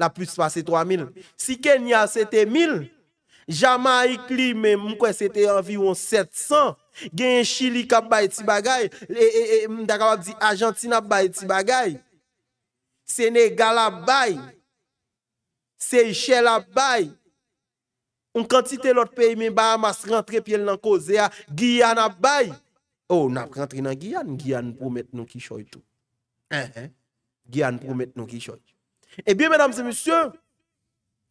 la plus pa se 3000, si kenya se te 1000, jama ikli men mwen kwen se te avi yon 700, Gen Chilika bayi ti bagay. E, e, e, mdaka wap di Ajantina bayi ti bagay. Senegal a bayi. Seychelles a bayi. Un kantite lot peymen ba amas rentre pye l nan koze ya. Guyana bayi. Ou, oh, nap rentre nan Guyane. Guyane promet nou ki choy tou. Hen, eh, eh. hen. Guyane promet nou ki choy. E eh byo, menams e monsiyon,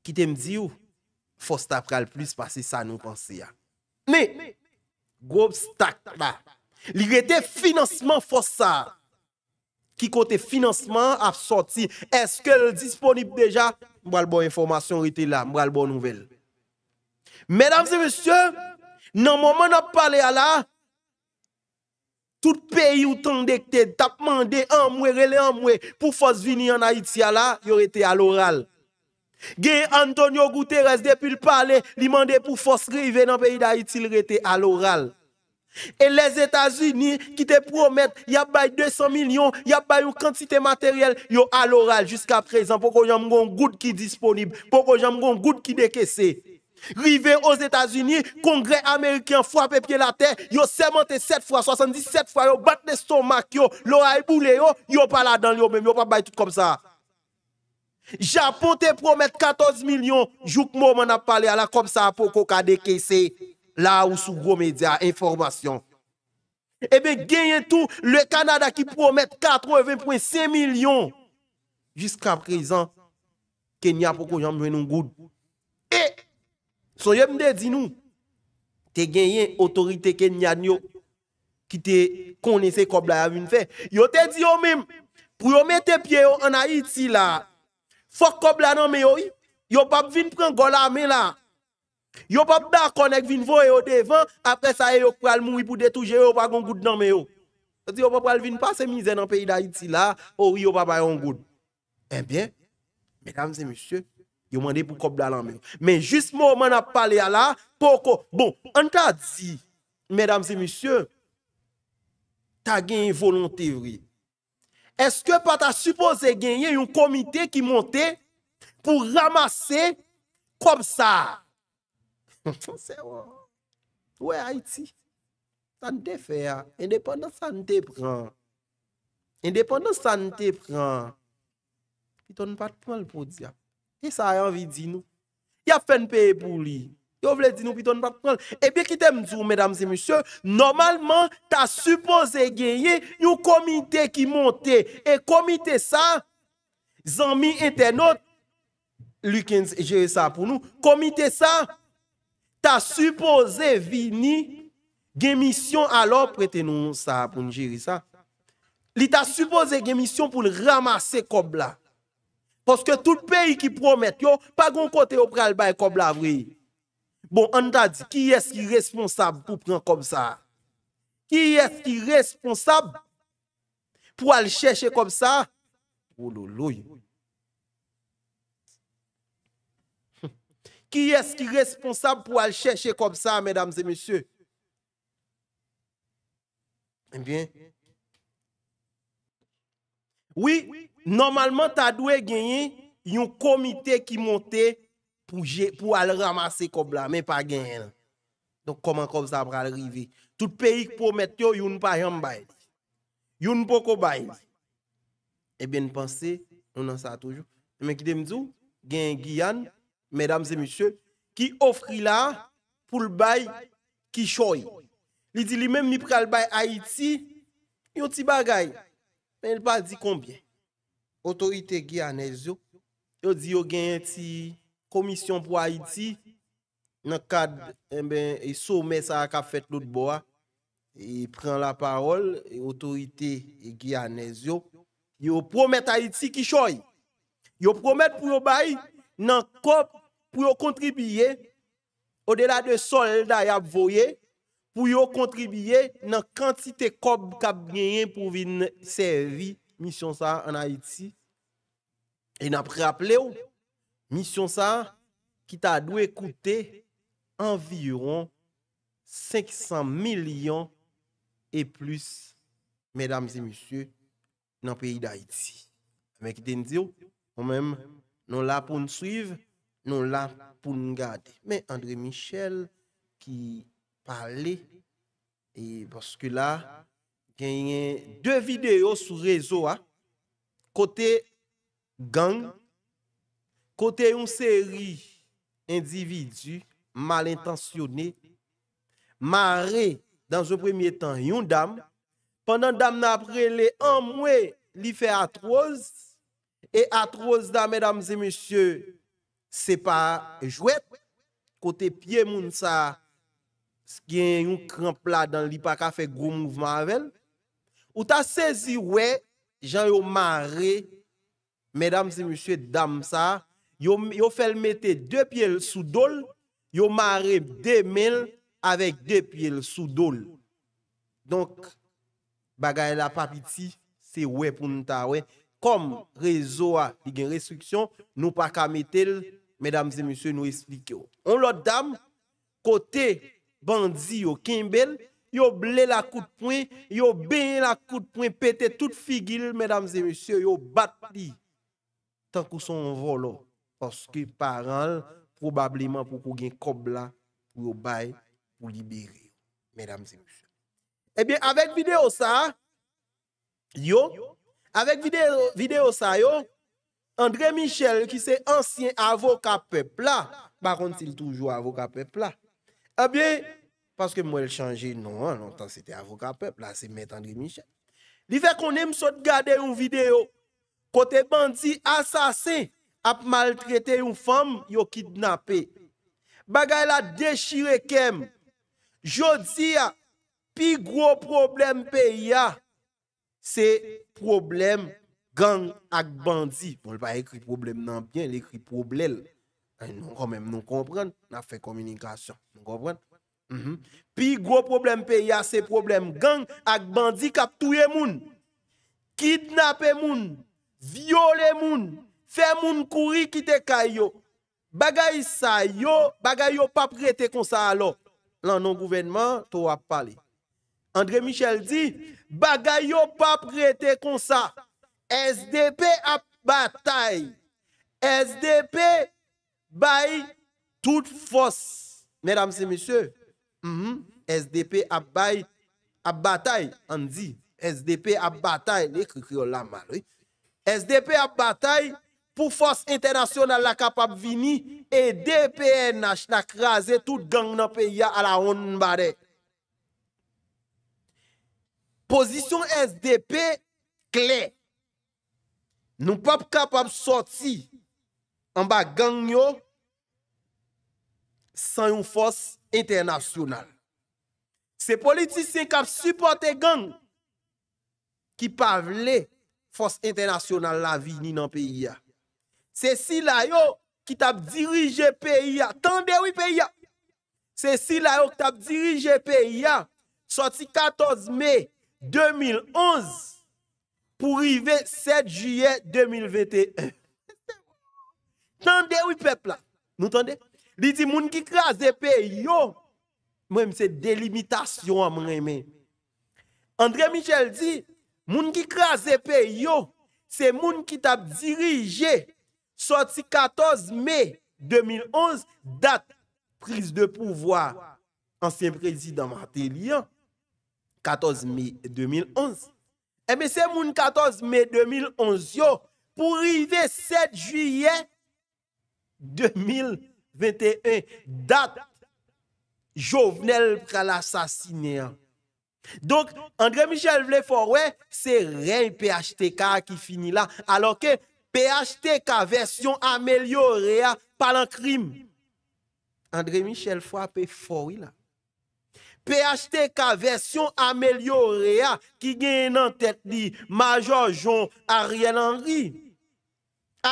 ki te mdi ou, fos ta pral plus pasi sa nou pansi ya. Me, me, gros stack, là. Il était financement force ça. Qui côté financement a sorti. Est-ce que le disponible déjà? le bon information était là, le bon nouvelle. Mesdames et messieurs, dans le moment où parlé à là, tout pays où tu as demandé en mois, pour force venir en Haïti à là, il aurait été à l'oral. Gay Antonio Guterres, depuis le palais, il demande pour force river dans le pays d'Haïti, il était à l'oral. Et les États-Unis qui te promettent, il y a 200 millions, il y a une quantité matérielle, yo à l'oral jusqu'à présent. Pourquoi j'aime un goutte qui disponible? Pourquoi j'aime un goutte qui décaissé? River aux États-Unis, Congrès américain frappe pied la terre, yo sémenté 7 fois, 77 fois, yo battu l'estomac, yo, l'oreille boule, yo, a pas là-dedans, yo même, yo pas bail tout comme ça. Japon te promet 14 milyon. Jouk mou mwen ap pale ala kom sa apoko ka deke se la ou sou gro media, informasyon. Ebe genyen tou le Kanada ki promet 80.5 milyon. Jiska prezan, kenyan apoko jan mwen nou goud. E, so ye mde di nou, te genyen otorite kenyan yo ki te kone se kob la yavoun fe. Yo te di yo mwen, pou yo mwen te pye yo anayiti la. Fok kob la nan me yo, yo pap vin pren gol la me la. Yo pap da konek vin voye yo devan, apre sa yo pral moui pou detouje yo pa gon goud nan me yo. Yo pap pral vin oh pas se mize nan peyi d'Haïti la, ou yo pap ayon goud. Eh bien, mesdames et messieurs, yo mandé pou kob la nan me yo. Mais juste moment on a parlé à la, poko. Bon, on t'a dit, mesdames et messieurs, ta gen volonté, oui. Eske pat a supose genye yon komite ki monte pou ramase kom sa? Fonse wè, wè Haiti, sante fe ya, indepon nan sante pran. Indepon nan sante pran. Yon pat pou man l pou di ap. Yon e sa yon vi di nou. Yon fen pe pou li. Yo vle di nou piton pat pral. Ebyen eh ki tem mesdames et messieurs, Normalement, ta suppose genye yon komite ki monte. E komite sa, zanmi internet, Lukens jere sa pou nou, komite ça, ta supposé vini gen misyon alo prete nou sa pou nou jere sa. Li ta suppose gen misyon pou Parce ramase kob la. Poske tout pays qui promet yo, pa gon kote yo pral bay kob la Bon, on t'a dit, qui est-ce qui est responsable pour prendre comme ça? Qui est-ce qui est responsable pour aller chercher comme ça? Oh, qui est-ce qui est responsable pour aller chercher comme ça, mesdames et messieurs? Eh bien, oui, normalement, tu as dû gagner un comité qui montait pour, pour aller ramasser comme là, mais pas gagner. Donc, comment comme ça va arriver? Tout pays qui promet, il n'y a pas de Yon ne pas bail. Eh bien, penser, on en sait toujours. Mais qui dit, gen Guyane, mesdames et messieurs, qui offre là pour le bail qui choisit Il dit lui-même, il prend le bail Haïti, yon petit bagay. Mais il pas dit combien. Autorité guyanaise, yo, dit yo des ti commission pour Haïti, dans le cadre du eh ben, sommet ça a fait l'autre bois, il prend la parole, et autorité Il ils promettent Haïti qui choy. Il promet pour bail dans COP pour contribuer au-delà de soldats y voyé pour contribuer dans la quantité COP qu'a gagné pour venir servir mission ça en Haïti. Et n'a rappelé Misyon sa, ki ta dwe koute environ 500 milyon e plus, mèdames et monsye, nan peyi d'Haïti. Mèkite oh, nzio, mèm, non la pou n'suive, non la pou n'gade. Mè Andre Michel ki pale, e boske la genye dwe videyo sou rezo a, kote gang, kote yon seri individu malintensione, mare dan joun premye tan yon dam, pandan dam napre le an mwe li fe atroz, e atroz da medam zemesye sepa jwep, kote pie moun sa, skyen yon kranpla dan li pa ka fe gro mouvman aven, ou ta sezi we jan yon mare, medam zemesye dam sa, Yo, yo fait mettre deux pieds sous dol, yo marré deux mille avec deux pieds sous dol. Donc, bagay la pas c'est ouais pour nous ouais. Comme réseau a une restriction, nous pas qu'à mettre, mesdames et messieurs, nous expliquer. On l'autre dame, côté bandit au Kimbel, yo blé la coup de poing, yo bien la coup de poing, pété toute figure, mesdames et messieurs, yo battu tant que son volo. Oh parce que parents, probablement pour un cobla pour bail pour libérer mesdames et messieurs Eh bien avec vidéo ça yo avec vidéo vidéo ça yo André Michel qui c'est ancien avocat peuple là par contre il toujours avocat peuple là Eh bien parce que moi il changé non hein, longtemps c'était avocat peuple là c'est André Michel il fait qu'on aime garder une vidéo côté bandit assassin ap maltrete yon fam, yo kidnapè. Bagay la dechire kem. Jodi ya, pi gro problem pe ya, se problem gang ak bandi. Bon, l pa ekri problem nan bien, l ekri problem. Eh, non komen, non kompren, nan fe komunikasyon. Non kompren? Mhm. Pi gro problem pe ya, se problem gang ak bandi, kap touye moun, kidnapè moun, viole moun, Fè moun kouri ki te kay yo. Bagay sa yo, bagay yo pa prete kon sa alok. Lan non gouvenman, tou ap pale. Andre Michel di, bagay yo pa prete kon sa. SDP ap batay. SDP bay tout fos. Medam se misye, SDP ap bay, ap batay. SDP ap batay. SDP ap batay. pou fos internasyonal la kapap vini e DPN na chnak raze tout gang nan peya ala on nbade. Pozisyon SDP kle, nou pap kapap soti anba gang yo san yon fos internasyonal. Se politisyen kap supporte gang ki pavle fos internasyonal la vini nan peya. Se si la yo ki tap dirije P.I.A. Tande wip P.I.A. Se si la yo ki tap dirije P.I.A. Soti 14 May 2011 Pou rive 7 Juye 2021 Tande wip pepla Nou tande Li di moun ki kra ze P.I.A. Mwen se delimitasyon mwen eme Andre Michel di Moun ki kra ze P.I.A. Se moun ki tap dirije Soti 14 May 2011, dat, prise de pouvoi, ansyen prezidant Martelian, 14 May 2011, M.S. Moun 14 May 2011 yo, pou rive 7 Juyen 2021, dat, Jovenel pral asasinean. Donk, Andre Michel Vleforwe, se ren pHTK ki fini la, alo ke, pe achte ka versyon amelyore a palan krim. André Michel fwa pe fwoi la. Pe achte ka versyon amelyore a ki gen nan tet li, Majo John a rien an ri,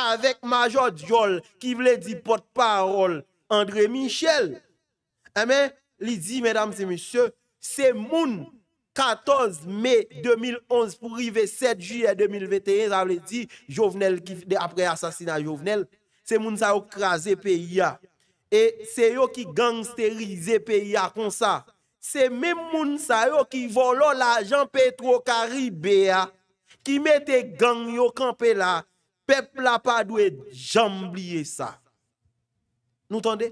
avek Majo Joel ki vle di pot parol, André Michel. Emen, eh li di, medam se misyo, se moun. 14 me 2011 pou rive 7 juye 2021, sa vle di, jovenel ki apre asasina jovenel, se moun sa yo kra ze pe ya, e se yo ki gangsterize pe ya kon sa, se mem moun sa yo ki volo la Jean-Petro Karibé ya, ki mete gang yo kanpe la, pep la pa dwe jambliye sa. Nou tande?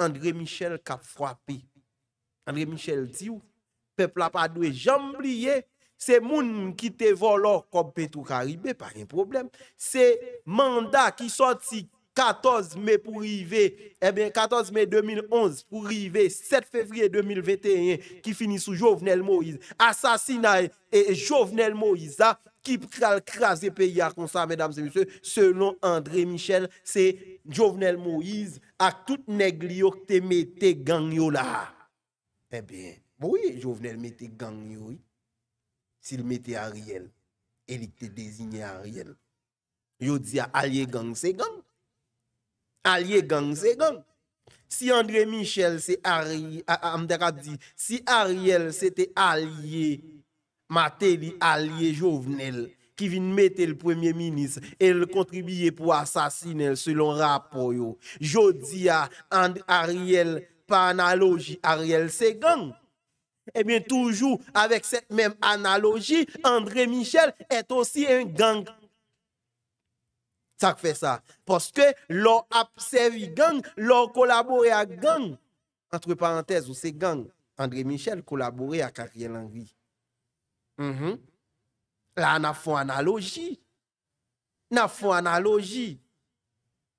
André Michel kap fwa pi. André Michel ti ou? peuple n'a pas doué jamais c'est moun qui te volent comme Petro Caribé, pas un problème. C'est mandat qui sorti 14 mai pour arriver, eh bien 14 mai 2011 pour arriver 7 février 2021 qui finit sous Jovenel Moïse. Assassinat et, Jovenel Moïse ah, qui le pays à comme ça, mesdames et messieurs. Selon André Michel, c'est Jovenel Moïse à tout nègre qui te mette gang là. Eh bien, Bouye, Jouvenel mette gang yoy, si l mette Ariel, elik te dezigne Ariel. Yo diya, alye gang se gang. Alye gang se gang. Si André Michel se Ariel, amdera di, si Ariel se te alye, matè li alye Jouvenel, ki vin mette l premier-ministre, el kontribuye pou asasine l selon rapo yo. Yo diya, Ariel panaloji, Ariel se gang. Eh bien, toujours avec cette même analogie, André Michel est aussi un gang. Ça fait ça. Parce que l'on a servi gang, l'on collaboré à gang. Entre parenthèses, ou c'est gang. André Michel collaboré à Ariel Henry. Mhm. Là, on a fait analogie. On a fait analogie.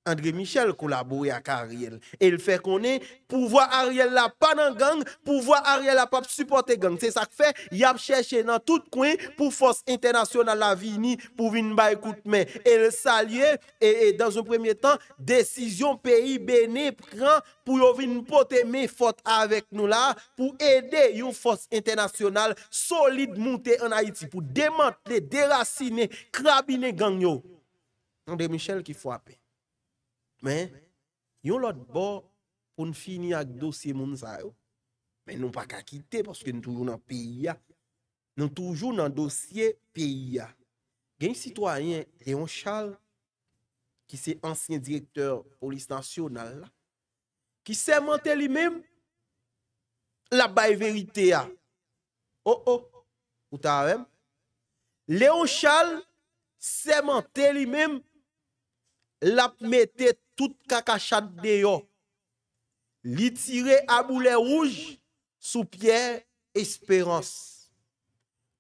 Andre Michel kolabou ya ka Ariel. El fe konen pou vwa Ariel la panan gang, pou vwa Ariel la pap supporte gang. Se sak fe, yap cheche nan tout kwen pou fos internasyonal la vini pou vin ba ekoute men. El salye, e dans un premier temps, desisyon peyi bene pran pou yo vin poteme fote avek nou la pou ede yon fos internasyonal solide moute en Haiti pou demantle, derasine, krabine gang yo. Andre Michel ki fwape. Men, yon lot bo pou n'fini ak dosye moun za yo, men nou pa kakite paske nou toujou nan piya. Nou toujou nan dosye piya. Gen yon sitwanyen Leon Charles, ki se ansyen direktor polis nasyonal, ki semente li mèm la bay verite ya. Oh oh, ou ta rem, Leon Charles semente li mèm lap mette tout kakachat deyo, li tire abou le rouj, sou pier esperans.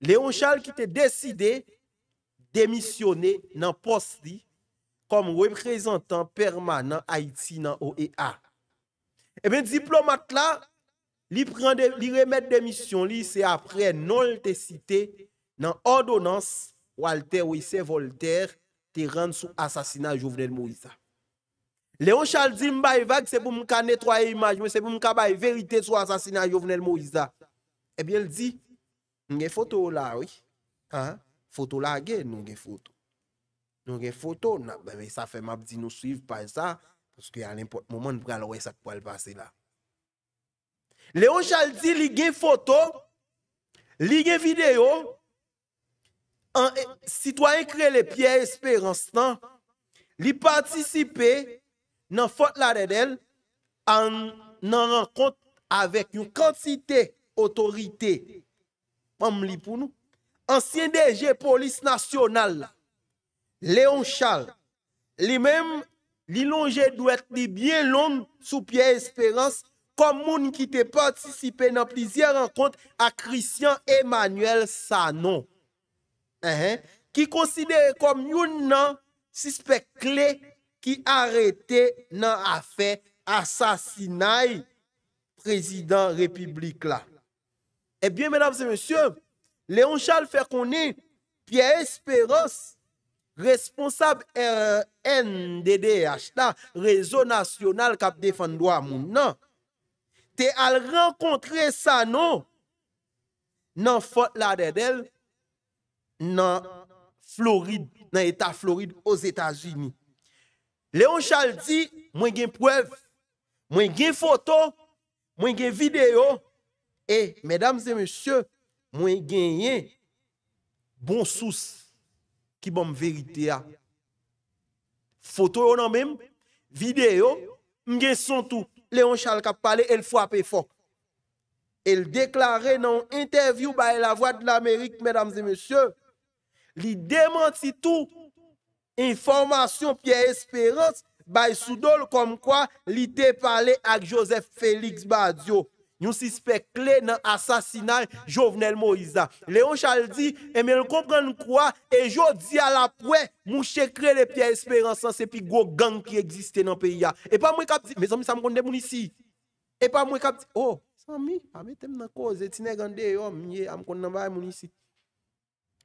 Leon Charles ki te deside, demisyone nan pos li, kom wè prezentan permanent Haiti nan OEA. Ebe eh diplomat la, li remet demisyon li, se apre non te site nan adonans Walter W.S. Voltaire, te rendre sous assassinat Jovenel Moïse. Léon Charles dit que c'est pour me nettoyer l'image, mais c'est pour me faire vérité sur l'assassinat Jovenel Moïse. Eh bien, il dit, une photo là, oui. Hein? Photo là, nous une photo. Nous une photo, mais ben, ben, ça fait m'a dit nous suivre par ça, parce a n'importe moment, nous pouvons voir ça qui va passer là. Léon Charles dit, il y a une photo, il y a une vidéo, Eh, citoyen kre le Pierre Espérance non? nan, li patisipe nan fote la redel nan renkont avèk yon kantite otorite. Ansyen DG polis nasyonal, Léon Charles, li mèm li lonje dwek li byen lon sou Pierre Espérance kom moun ki te patisipe nan plizye renkont a Christian Emmanuel Sanon. Ki konside kom yon nan Si spek kle Ki arete nan afe Asasinay Prezident republik la Ebyen menabse monsye Leon Charles Fekouni Pierre Esperos Responsable NDDH euh, la Rezo nasyonal kap defan doa moun nan Te al renkontre Sanon Nan fote la dedel nan Etat Floride os Etat Jini. Léon Charles dit, mwen gen preuve, mwen gen foto, mwen gen video, et, mesdames et messieurs, mwen gen yé bonsous ki bom verite ya. Foto yo nan mèm, video, mwen gen son tout. Léon Charles kap pale, el fwape fwa. El deklare nan interview baye la voix de l'Amérique, mesdames et messieurs, Li demanti tou informasyon piye esperans Baye sudol kom kwa li te pale ak Josef Felix Badiou Nyon si spek le nan asasinay Jovenel Moïsa Leon Chaldi eme l konpren nou kwa E jo di alapwe moun chekre le piye esperans San sepi gwo gang ki egziste nan peyi ya E pa mwen kap di, me somi sa mkonde moun isi E pa mwen kap di, oh, somi, ame tem nan ko Zetine gande yon, miye amkonde nan vaye moun isi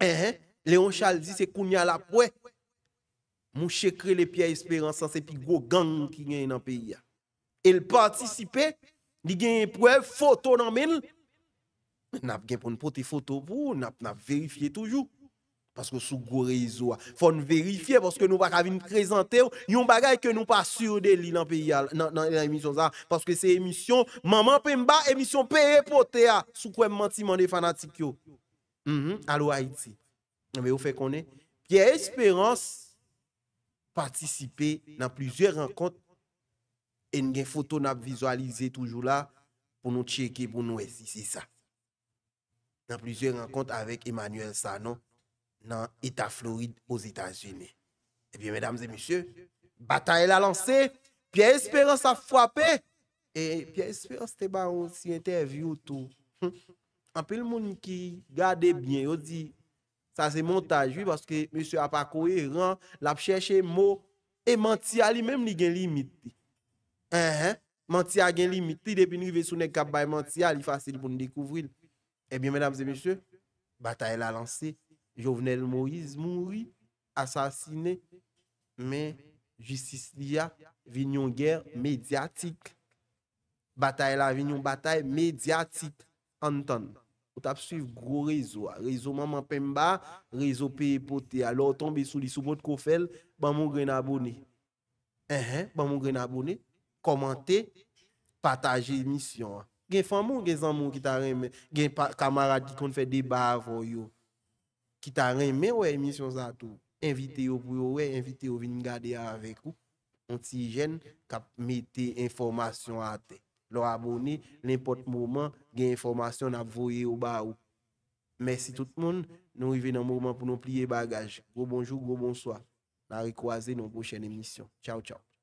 E he Leon Chalzi se koun yal apwe, mou chekre le pya esperansan se pi gwo gang ki genye nan peyi ya. El patisipe, di genye apwe, foto nan men, nap gen poun pote foto pou, nap nap verifiye toujou. Paske sou gwo reyizwa, fon verifiye, paske nou pa kavin prezante ou, yon bagay ke nou pa surde li nan peyi ya, nan emisyon za. Paske se emisyon, maman pen mba, emisyon peye pote ya, sou kwen mantiman de fanatik yo. Mhm, a lo Haiti. Pye espérance Partisipe nan plizye renkont En gen fotonap Vizualize toujou la Poun nou cheke pou nou esisi sa Nan plizye renkont Avèk Emmanuel Sano Nan Eta Floride Os Eta eh Genè E piye mèdames e mishè Batan el alansè Pye espérance a fwapè E piye espérance te ba ou si interview tou An piye l moun ki Gade bne ou di Sa se montaj vi, paske monsye apakoye, ran, lap chèche, mo, e mantia li mèm li gen li imiti. En, en, mantia gen li imiti, depi nou ve soune kap bay mantia li fasil pou nou dekouvril. Ebyen, mèdames et monsye, eh, eh batae la lanse, Jovenel Moïse mouri, asasine, men, jistis li ya, vinyon ger mediatik. Batae la vinyon batae mediatik, an tonne. Ou tap suiv gro rezo a. Ah, rezo maman pemba, rezo peyepote. Alo, tombe sou li soubot kofel, ban moun gren abone. Eh, eh, ban moun gren abone, komante, pataje emisyon. Ah. Gen famon, gen zanmon ki ta reme. Gen kamara di kon fè deba avon yo. Ki ta reme ou emisyon zato. Invite yo pou yo we, invite yo vini gade ya avek ou. On ti jen kap mette informasyon ate. leur abonner, n'importe moment, gain information à et au bas. Merci tout le monde. Nous arrivons dans moment pour nous plier bagage. Gros bonjour, gros bonsoir. La recroiser dans nos prochaine émission. Ciao, ciao.